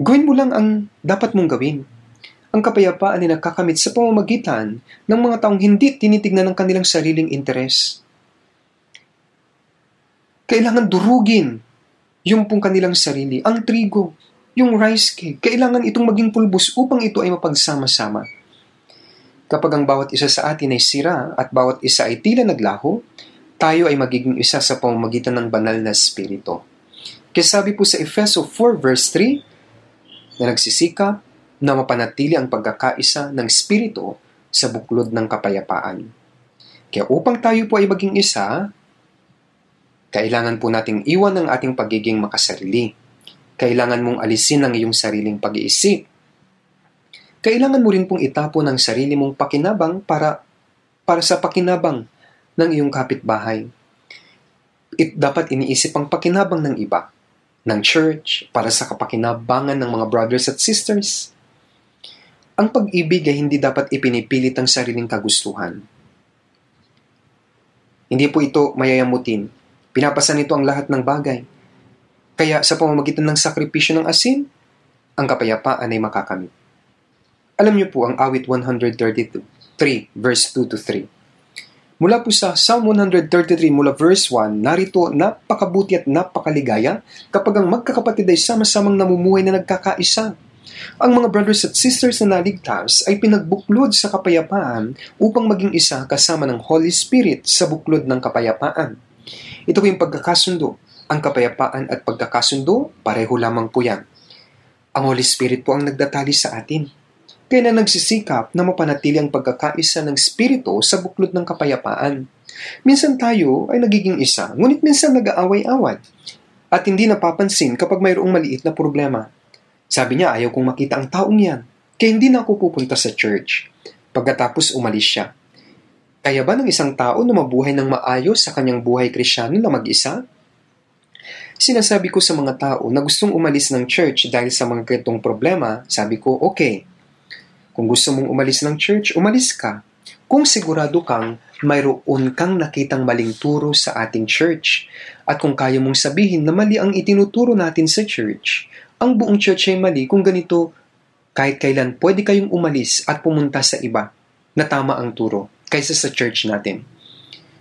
Gawin mo lang ang dapat mong gawin. Ang kapayapaan ay nakakamit sa pamamagitan ng mga taong hindi tinitignan ng kanilang sariling interes. Kailangan durugin yung pong kanilang sarili. Ang trigo, yung rice cake, kailangan itong maging pulbos upang ito ay mapagsama-sama. Kapag ang bawat isa sa atin ay sira at bawat isa ay tila naglaho, tayo ay magiging isa sa pamamagitan ng banal na spirito. Kasi sabi po sa Efeso 4 verse 3, na nagsisika na mapanatili ang pagkakaisa ng spirito sa buklod ng kapayapaan. Kaya upang tayo po ay maging isa, kailangan po nating iwan ang ating pagiging makasarili. Kailangan mong alisin ang iyong sariling pag-iisip. Kailangan mo rin pong itapon ang sarili mong pakinabang para para sa pakinabang ng iyong kapitbahay. It dapat iniisip ang pakinabang ng iba, ng church, para sa kapakinabangan ng mga brothers at sisters. Ang pag-ibig ay hindi dapat ipinipilit ang sariling kagustuhan. Hindi po ito mayayamutin Pinapasan nito ang lahat ng bagay. Kaya sa pamamagitan ng sakripisyo ng asin, ang kapayapaan ay makakamit. Alam niyo po ang awit 133, 3, verse 2 to 3. Mula po sa Psalm 133 mula verse 1, narito napakabuti at napakaligaya kapag ang magkakapatid ay sama-samang namumuhay na nagkakaisa. Ang mga brothers at sisters na naligtas ay pinagbuklod sa kapayapaan upang maging isa kasama ng Holy Spirit sa buklod ng kapayapaan. Ito po yung pagkakasundo. Ang kapayapaan at pagkakasundo, pareho lamang po yan. Ang Holy Spirit po ang nagdatali sa atin. Kaya na nagsisikap na mapanatili ang pagkakaisa ng Espiritu sa buklod ng kapayapaan. Minsan tayo ay nagiging isa, ngunit minsan nag-aaway-away at hindi napapansin kapag mayroong maliit na problema. Sabi niya, ayaw kong makita ang taong yan, kaya hindi na ako pupunta sa church. Pagkatapos umalis siya. Kaya ba ng isang tao na mabuhay ng maayos sa kanyang buhay krisyano na mag-isa? Sinasabi ko sa mga tao na gustong umalis ng church dahil sa mga ganitong problema, sabi ko, okay. Kung gusto mong umalis ng church, umalis ka. Kung sigurado kang mayroon kang nakitang maling turo sa ating church at kung kaya mong sabihin na mali ang itinuturo natin sa church, ang buong church ay mali kung ganito kahit kailan pwede kayong umalis at pumunta sa iba na tama ang turo kaysa sa church natin.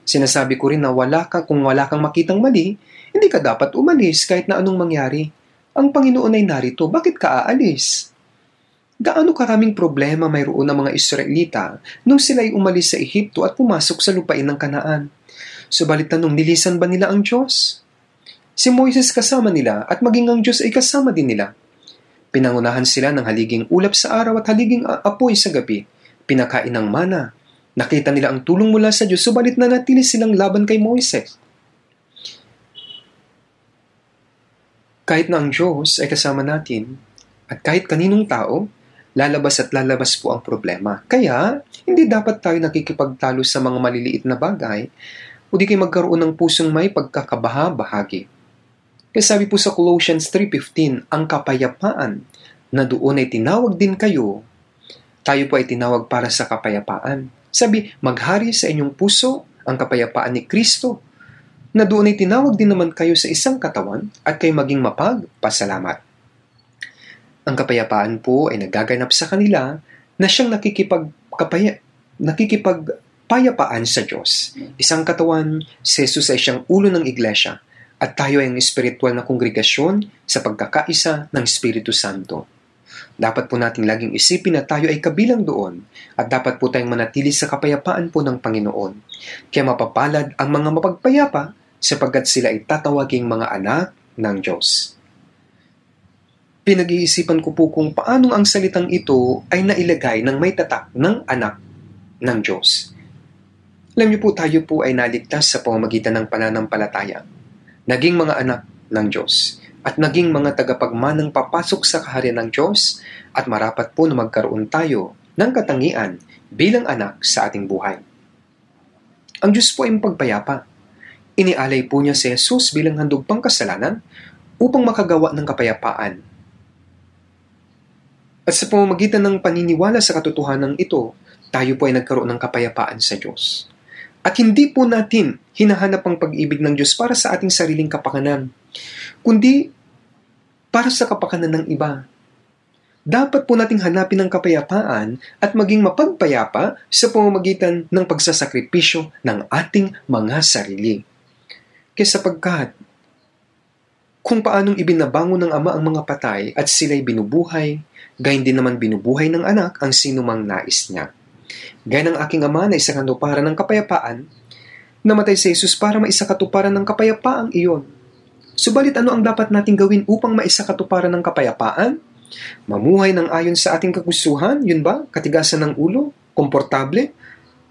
Sinasabi ko rin na wala ka, kung wala kang makitang mali, hindi ka dapat umalis kahit na anong mangyari. Ang Panginoon ay narito, bakit ka aalis? Gaano karaming problema mayroon ng mga Israelita nung sila ay umalis sa Ehipto at pumasok sa lupain ng Kanaan. Subalit tanong, nilisan ba nila ang Diyos? Si Moises kasama nila at maging ang Diyos ay kasama din nila. Pinangunahan sila ng haliging ulap sa araw at haliging apoy sa gabi. Pinakain ng mana, Nakita nila ang tulong mula sa Diyos, subalit na natili silang laban kay Moises. Kahit na ang Diyos ay kasama natin, at kahit kaninong tao, lalabas at lalabas po ang problema. Kaya, hindi dapat tayo nakikipagtalo sa mga maliliit na bagay o di kayo magkaroon ng pusong may pagkakabaha-bahagi. Kaya sabi po sa Colossians 3.15, ang kapayapaan na doon ay tinawag din kayo, tayo po ay tinawag para sa kapayapaan. Sabi, maghari sa inyong puso ang kapayapaan ni Kristo na doon ay tinawag din naman kayo sa isang katawan at kayo maging mapag pasalamat. Ang kapayapaan po ay nagaganap sa kanila na siyang nakikipag kapaya, nakikipagpayapaan sa Diyos. Isang katawan, si Jesus ay siyang ulo ng iglesia at tayo ay ang espiritual na kongregasyon sa pagkakaisa ng Espiritu Santo. Dapat po nating laging isipin na tayo ay kabilang doon at dapat po tayong manatili sa kapayapaan po ng Panginoon. Kaya mapapalad ang mga mapagpayapa sapagkat sila ay tatawaging mga anak ng Diyos. Pinag-iisipan ko po kung paanong ang salitang ito ay nailagay ng may tatak ng anak ng Diyos. Alam niyo po tayo po ay naligtas sa pamamagitan ng pananampalataya. Naging mga anak ng Diyos at naging mga tagapagmanang papasok sa kaharian ng Diyos at marapat po na magkaroon tayo ng katangian bilang anak sa ating buhay. Ang Diyos po ay pagpayapa. Inialay po niya si Jesus bilang handog pang kasalanan upang makagawa ng kapayapaan. At sa pamamagitan ng paniniwala sa katotohanan ito, tayo po ay nagkaroon ng kapayapaan sa Diyos. At hindi po natin hinahanap ang pag-ibig ng Diyos para sa ating sariling kapakanan kundi para sa kapakanan ng iba. Dapat po nating hanapin ang kapayapaan at maging mapagpayapa sa pamamagitan ng pagsasakripisyo ng ating mga sarili. Kesa pagkat kung paanong ibinabango ng ama ang mga patay at sila'y binubuhay, gayon din naman binubuhay ng anak ang sinumang nais niya. Gayon ang aking ama na isang katuparan ng kapayapaan, namatay si Jesus para maisakatuparan ng kapayapaang iyon Subalit ano ang dapat nating gawin upang maisakatuparan ng kapayapaan? Mamuhay ng ayon sa ating kagustuhan, yun ba? Katigasan ng ulo? Komportable?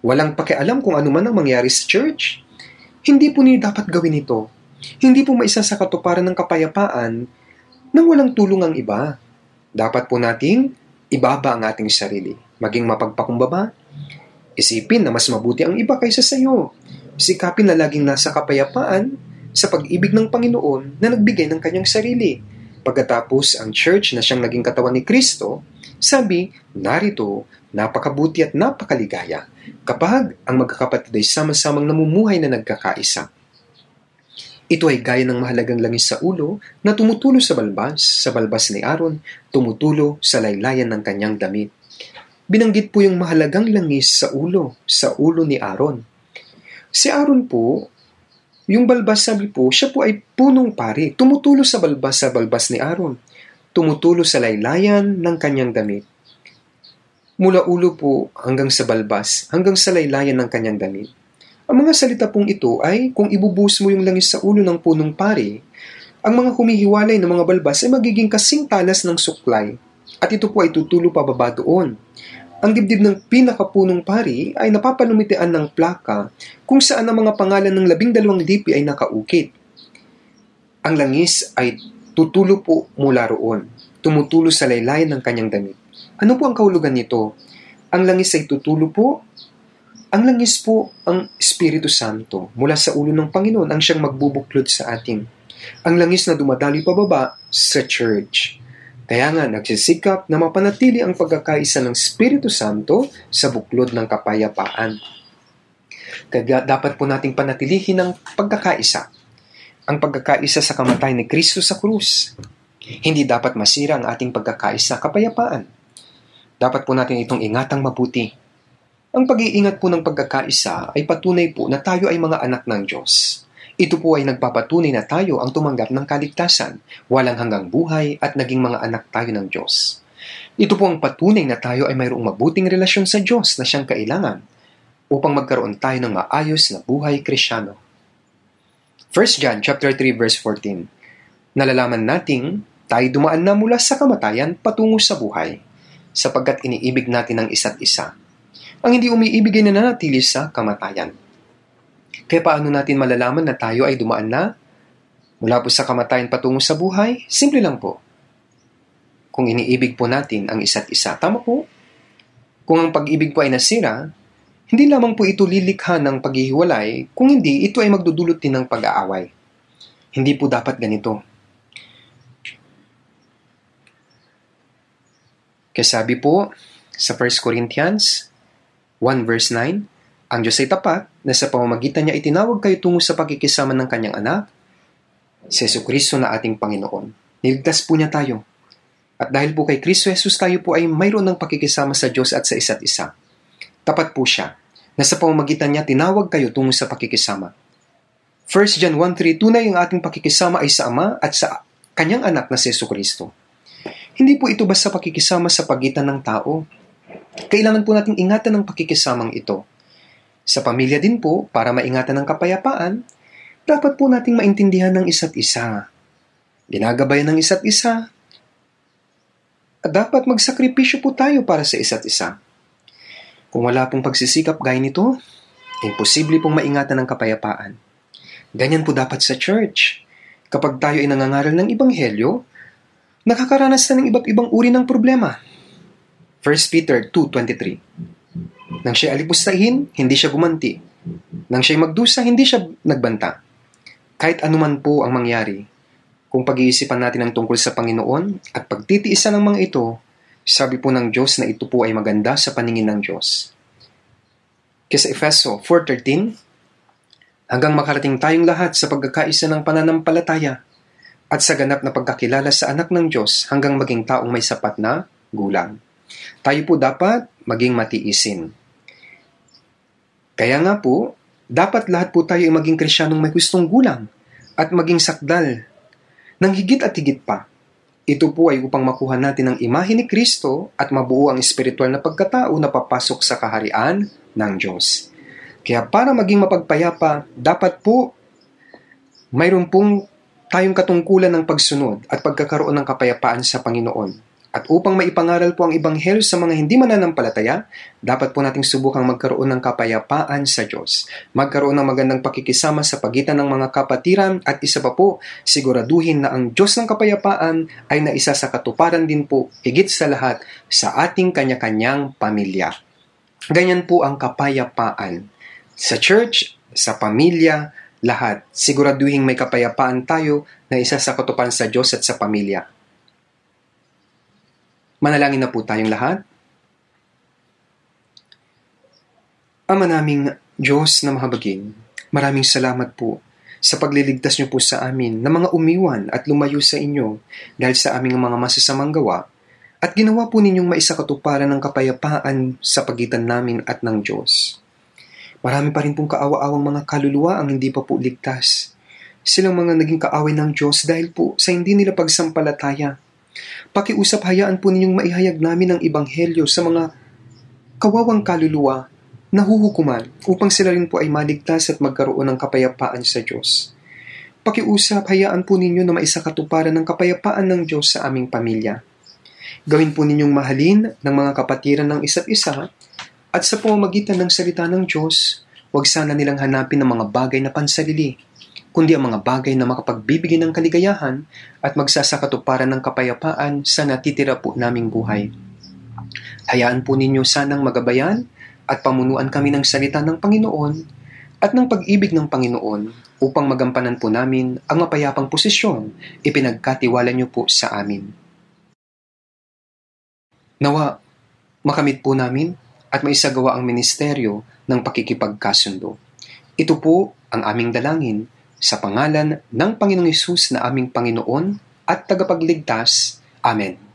Walang pakialam kung ano man ang mangyari sa church? Hindi po ni dapat gawin ito. Hindi po maisasakatuparan ng kapayapaan nang walang tulong ang iba. Dapat po nating ibaba ang ating sarili. Maging mapagpakumbaba, isipin na mas mabuti ang iba kaysa sa iyo. Sikapin na laging nasa kapayapaan sa pag-ibig ng Panginoon na nagbigay ng kanyang sarili. Pagkatapos ang church na siyang naging katawan ni Kristo, sabi, narito, napakabuti at napakaligaya kapag ang magkakapatid ay sama-samang namumuhay na nagkakaisa. Ito ay gaya ng mahalagang langis sa ulo na tumutulo sa balbas, sa balbas ni Aaron, tumutulo sa laylayan ng kanyang damit. Binanggit po yung mahalagang langis sa ulo, sa ulo ni Aaron. Si Aaron po yung balbas sabi po, siya po ay punong pari. Tumutulo sa balbas sa balbas ni Aaron. Tumutulo sa laylayan ng kanyang damit. Mula ulo po hanggang sa balbas, hanggang sa laylayan ng kanyang damit. Ang mga salita pong ito ay kung ibubuhos mo yung langis sa ulo ng punong pari, ang mga humihiwalay ng mga balbas ay magiging kasing talas ng suklay. At ito po ay tutulo pababa doon ang dibdib ng pinakapunong pari ay napapalumitian ng plaka kung saan ang mga pangalan ng labing dalawang lipi ay nakaukit. Ang langis ay tutulo po mula roon, tumutulo sa laylayan ng kanyang damit. Ano po ang kahulugan nito? Ang langis ay tutulo po? Ang langis po ang Espiritu Santo mula sa ulo ng Panginoon ang siyang magbubuklod sa atin. Ang langis na dumadali pababa sa church. Kaya nga nagsisikap na mapanatili ang pagkakaisa ng Espiritu Santo sa buklod ng kapayapaan. Kaya dapat po nating panatilihin ang pagkakaisa. Ang pagkakaisa sa kamatay ni Kristo sa krus. Hindi dapat masira ang ating pagkakaisa kapayapaan. Dapat po natin itong ingatang mabuti. Ang pag-iingat po ng pagkakaisa ay patunay po na tayo ay mga anak ng Diyos. Ito po ay nagpapatunay na tayo ang tumanggap ng kaligtasan, walang hanggang buhay at naging mga anak tayo ng Diyos. Ito po ang patunay na tayo ay mayroong mabuting relasyon sa Diyos na siyang kailangan upang magkaroon tayo ng maayos na buhay krisyano. 1 John chapter 3 verse 14. Nalalaman nating tayo dumaan na mula sa kamatayan patungo sa buhay sapagkat iniibig natin ang isa't isa. Ang hindi umiibig ay nanatili sa kamatayan. Kaya paano natin malalaman na tayo ay dumaan na? Mula po sa kamatayan patungo sa buhay? Simple lang po. Kung iniibig po natin ang isa't isa, tama po. Kung ang pag-ibig po ay nasira, hindi lamang po ito lilikha ng paghihiwalay, kung hindi, ito ay magdudulot din ng pag-aaway. Hindi po dapat ganito. Kaya sabi po sa 1 Corinthians 1 verse 9, ang Diyos ay tapat na sa pamamagitan niya itinawag kayo tungo sa pakikisama ng kanyang anak, si Yesu Kristo na ating Panginoon. Niligtas po niya tayo. At dahil po kay Kristo Jesus tayo po ay mayroon ng pakikisama sa Diyos at sa isa't isa. Tapat po siya na sa pamamagitan niya tinawag kayo tungo sa pakikisama. 1 John 1.3, tunay ang ating pakikisama ay sa Ama at sa kanyang anak na si Yesu Kristo. Hindi po ito basta pakikisama sa pagitan ng tao. Kailangan po nating ingatan ang pakikisamang ito sa pamilya din po, para maingatan ang kapayapaan, dapat po nating maintindihan ng isa't isa. Ginagabayan ng isa't isa. At dapat magsakripisyo po tayo para sa isa't isa. Kung wala pong pagsisikap gaya nito, imposible pong maingatan ang kapayapaan. Ganyan po dapat sa church. Kapag tayo ay nangangaral ng ibanghelyo, nakakaranas na ng iba't ibang uri ng problema. 1 Peter 2.23 nang siya alipustahin, hindi siya gumanti. Nang siya magdusa, hindi siya nagbanta. Kahit anuman po ang mangyari, kung pag-iisipan natin ang tungkol sa Panginoon at pagtitiisa ng mga ito, sabi po ng Diyos na ito po ay maganda sa paningin ng Diyos. Kesa Efeso 4.13, hanggang makarating tayong lahat sa pagkakaisa ng pananampalataya at sa ganap na pagkakilala sa anak ng Diyos hanggang maging taong may sapat na gulang. Tayo po dapat maging matiisin. Kaya nga po, dapat lahat po tayo ay maging krisyanong may gustong gulang at maging sakdal. Nang higit at higit pa, ito po ay upang makuha natin ang imahe ni Kristo at mabuo ang espiritual na pagkatao na papasok sa kaharian ng Diyos. Kaya para maging mapagpayapa, dapat po mayroon pong tayong katungkulan ng pagsunod at pagkakaroon ng kapayapaan sa Panginoon. At upang maipangaral po ang Ibanghelyo sa mga hindi mananampalataya, dapat po nating subukang magkaroon ng kapayapaan sa Diyos. Magkaroon ng magandang pakikisama sa pagitan ng mga kapatiran at isa pa po, siguraduhin na ang Diyos ng kapayapaan ay naisa sa katuparan din po, higit sa lahat, sa ating kanya-kanyang pamilya. Ganyan po ang kapayapaan. Sa church, sa pamilya, lahat. Siguraduhin may kapayapaan tayo na isa sa katuparan sa Diyos at sa pamilya. Manalangin na po tayong lahat. Ama naming Diyos na mahabagin, maraming salamat po sa pagliligtas niyo po sa amin na mga umiwan at lumayo sa inyo dahil sa aming mga masasamang gawa at ginawa po ninyong maisakatuparan ng kapayapaan sa pagitan namin at ng Diyos. Marami pa rin pong kaawa-awang mga kaluluwa ang hindi pa po ligtas. Silang mga naging kaaway ng Diyos dahil po sa hindi nila pagsampalataya Pakiusap hayaan po ninyong maihayag namin ang Ibanghelyo sa mga kawawang kaluluwa na huhukuman upang sila rin po ay maligtas at magkaroon ng kapayapaan sa Diyos. Pakiusap hayaan po ninyo na maisakatuparan ng kapayapaan ng Diyos sa aming pamilya. Gawin po ninyong mahalin ng mga kapatiran ng isa't isa at sa pamamagitan ng salita ng Diyos, huwag sana nilang hanapin ng mga bagay na pansalili kundi ang mga bagay na makapagbibigay ng kaligayahan at magsasakatuparan ng kapayapaan sa natitira po naming buhay. Hayaan po ninyo sanang magabayan at pamunuan kami ng salita ng Panginoon at ng pag-ibig ng Panginoon upang magampanan po namin ang mapayapang posisyon ipinagkatiwala niyo po sa amin. Nawa, makamit po namin at maisagawa ang ministeryo ng pakikipagkasundo. Ito po ang aming dalangin sa pangalan ng Panginoong Isus na aming Panginoon at tagapagligtas. Amen.